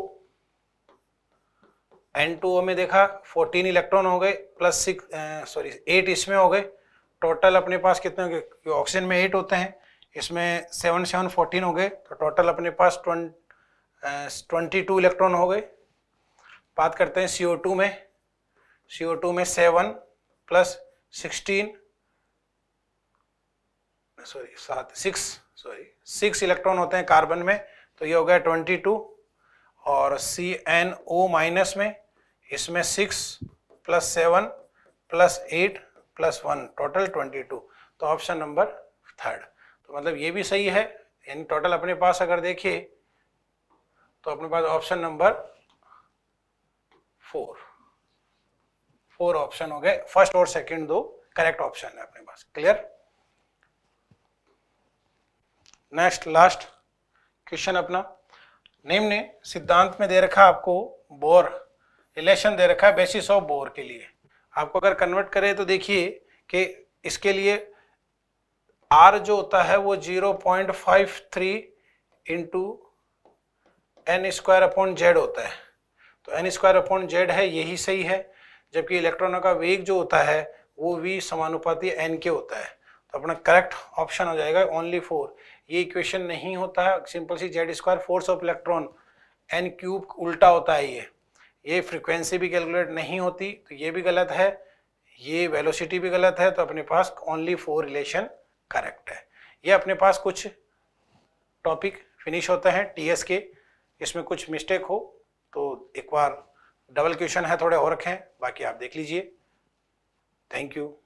[SPEAKER 1] N2O में देखा 14 इलेक्ट्रॉन हो गए प्लस सिक्स सॉरी एट इसमें हो गए टोटल अपने पास कितने हो गए ऑक्सीजन में एट होते हैं इसमें सेवन सेवन फोर्टीन हो गए तो टोटल अपने पास ट्वेंटी टू इलेक्ट्रॉन हो गए बात करते हैं सी टू में सी टू में सेवन प्लस सिक्सटीन सॉरी सात सिक्स सॉरी सिक्स इलेक्ट्रॉन होते हैं कार्बन में तो ये हो गया ट्वेंटी टू और सी एन ओ माइनस में इसमें six plus seven plus eight plus one total twenty two तो ऑप्शन नंबर थर्ड तो मतलब ये भी सही है यानी टोटल अपने पास अगर देखिए तो अपने पास option number four four option हो गए फर्स्ट और सेकंड दो करेक्ट ऑप्शन है अपने पास क्लियर नेक्स्ट लास्ट क्वेश्चन अपना निम्न सिद्धांत में दे रखा आपको बोर रिलेशन दे रखा है बेसिस ऑफ बोर के लिए आपको अगर कन्वर्ट करें तो देखिए कि इसके लिए आर जो होता है वो zero point five three into N square upon Z होता है तो एन स्क्वायर अपॉन जेड है यही सही है जबकि इलेक्ट्रॉनों का वेग जो होता है वो वी समानुपाती एन के होता है तो अपना करेक्ट ऑप्शन हो जाएगा ओनली फोर ये इक्वेशन नहीं होता है simple C Z square force of electron N cube उल्टा होता है ये ये फ्रीक्वेंसी भी कैलकुलेट नहीं होती तो ये भी गलत है ये वेलोसिटी भी गलत है तो अपने पास ओनली फोर रिलेशन करेक्ट है ये अपने पास कुछ टॉपिक फिनिश होते हैं टीएस के इसमें कुछ मिस्टेक हो तो एक बार डबल क्वेश्चन है थोड़े और रखें बाकी आप देख लीजिए थैंक यू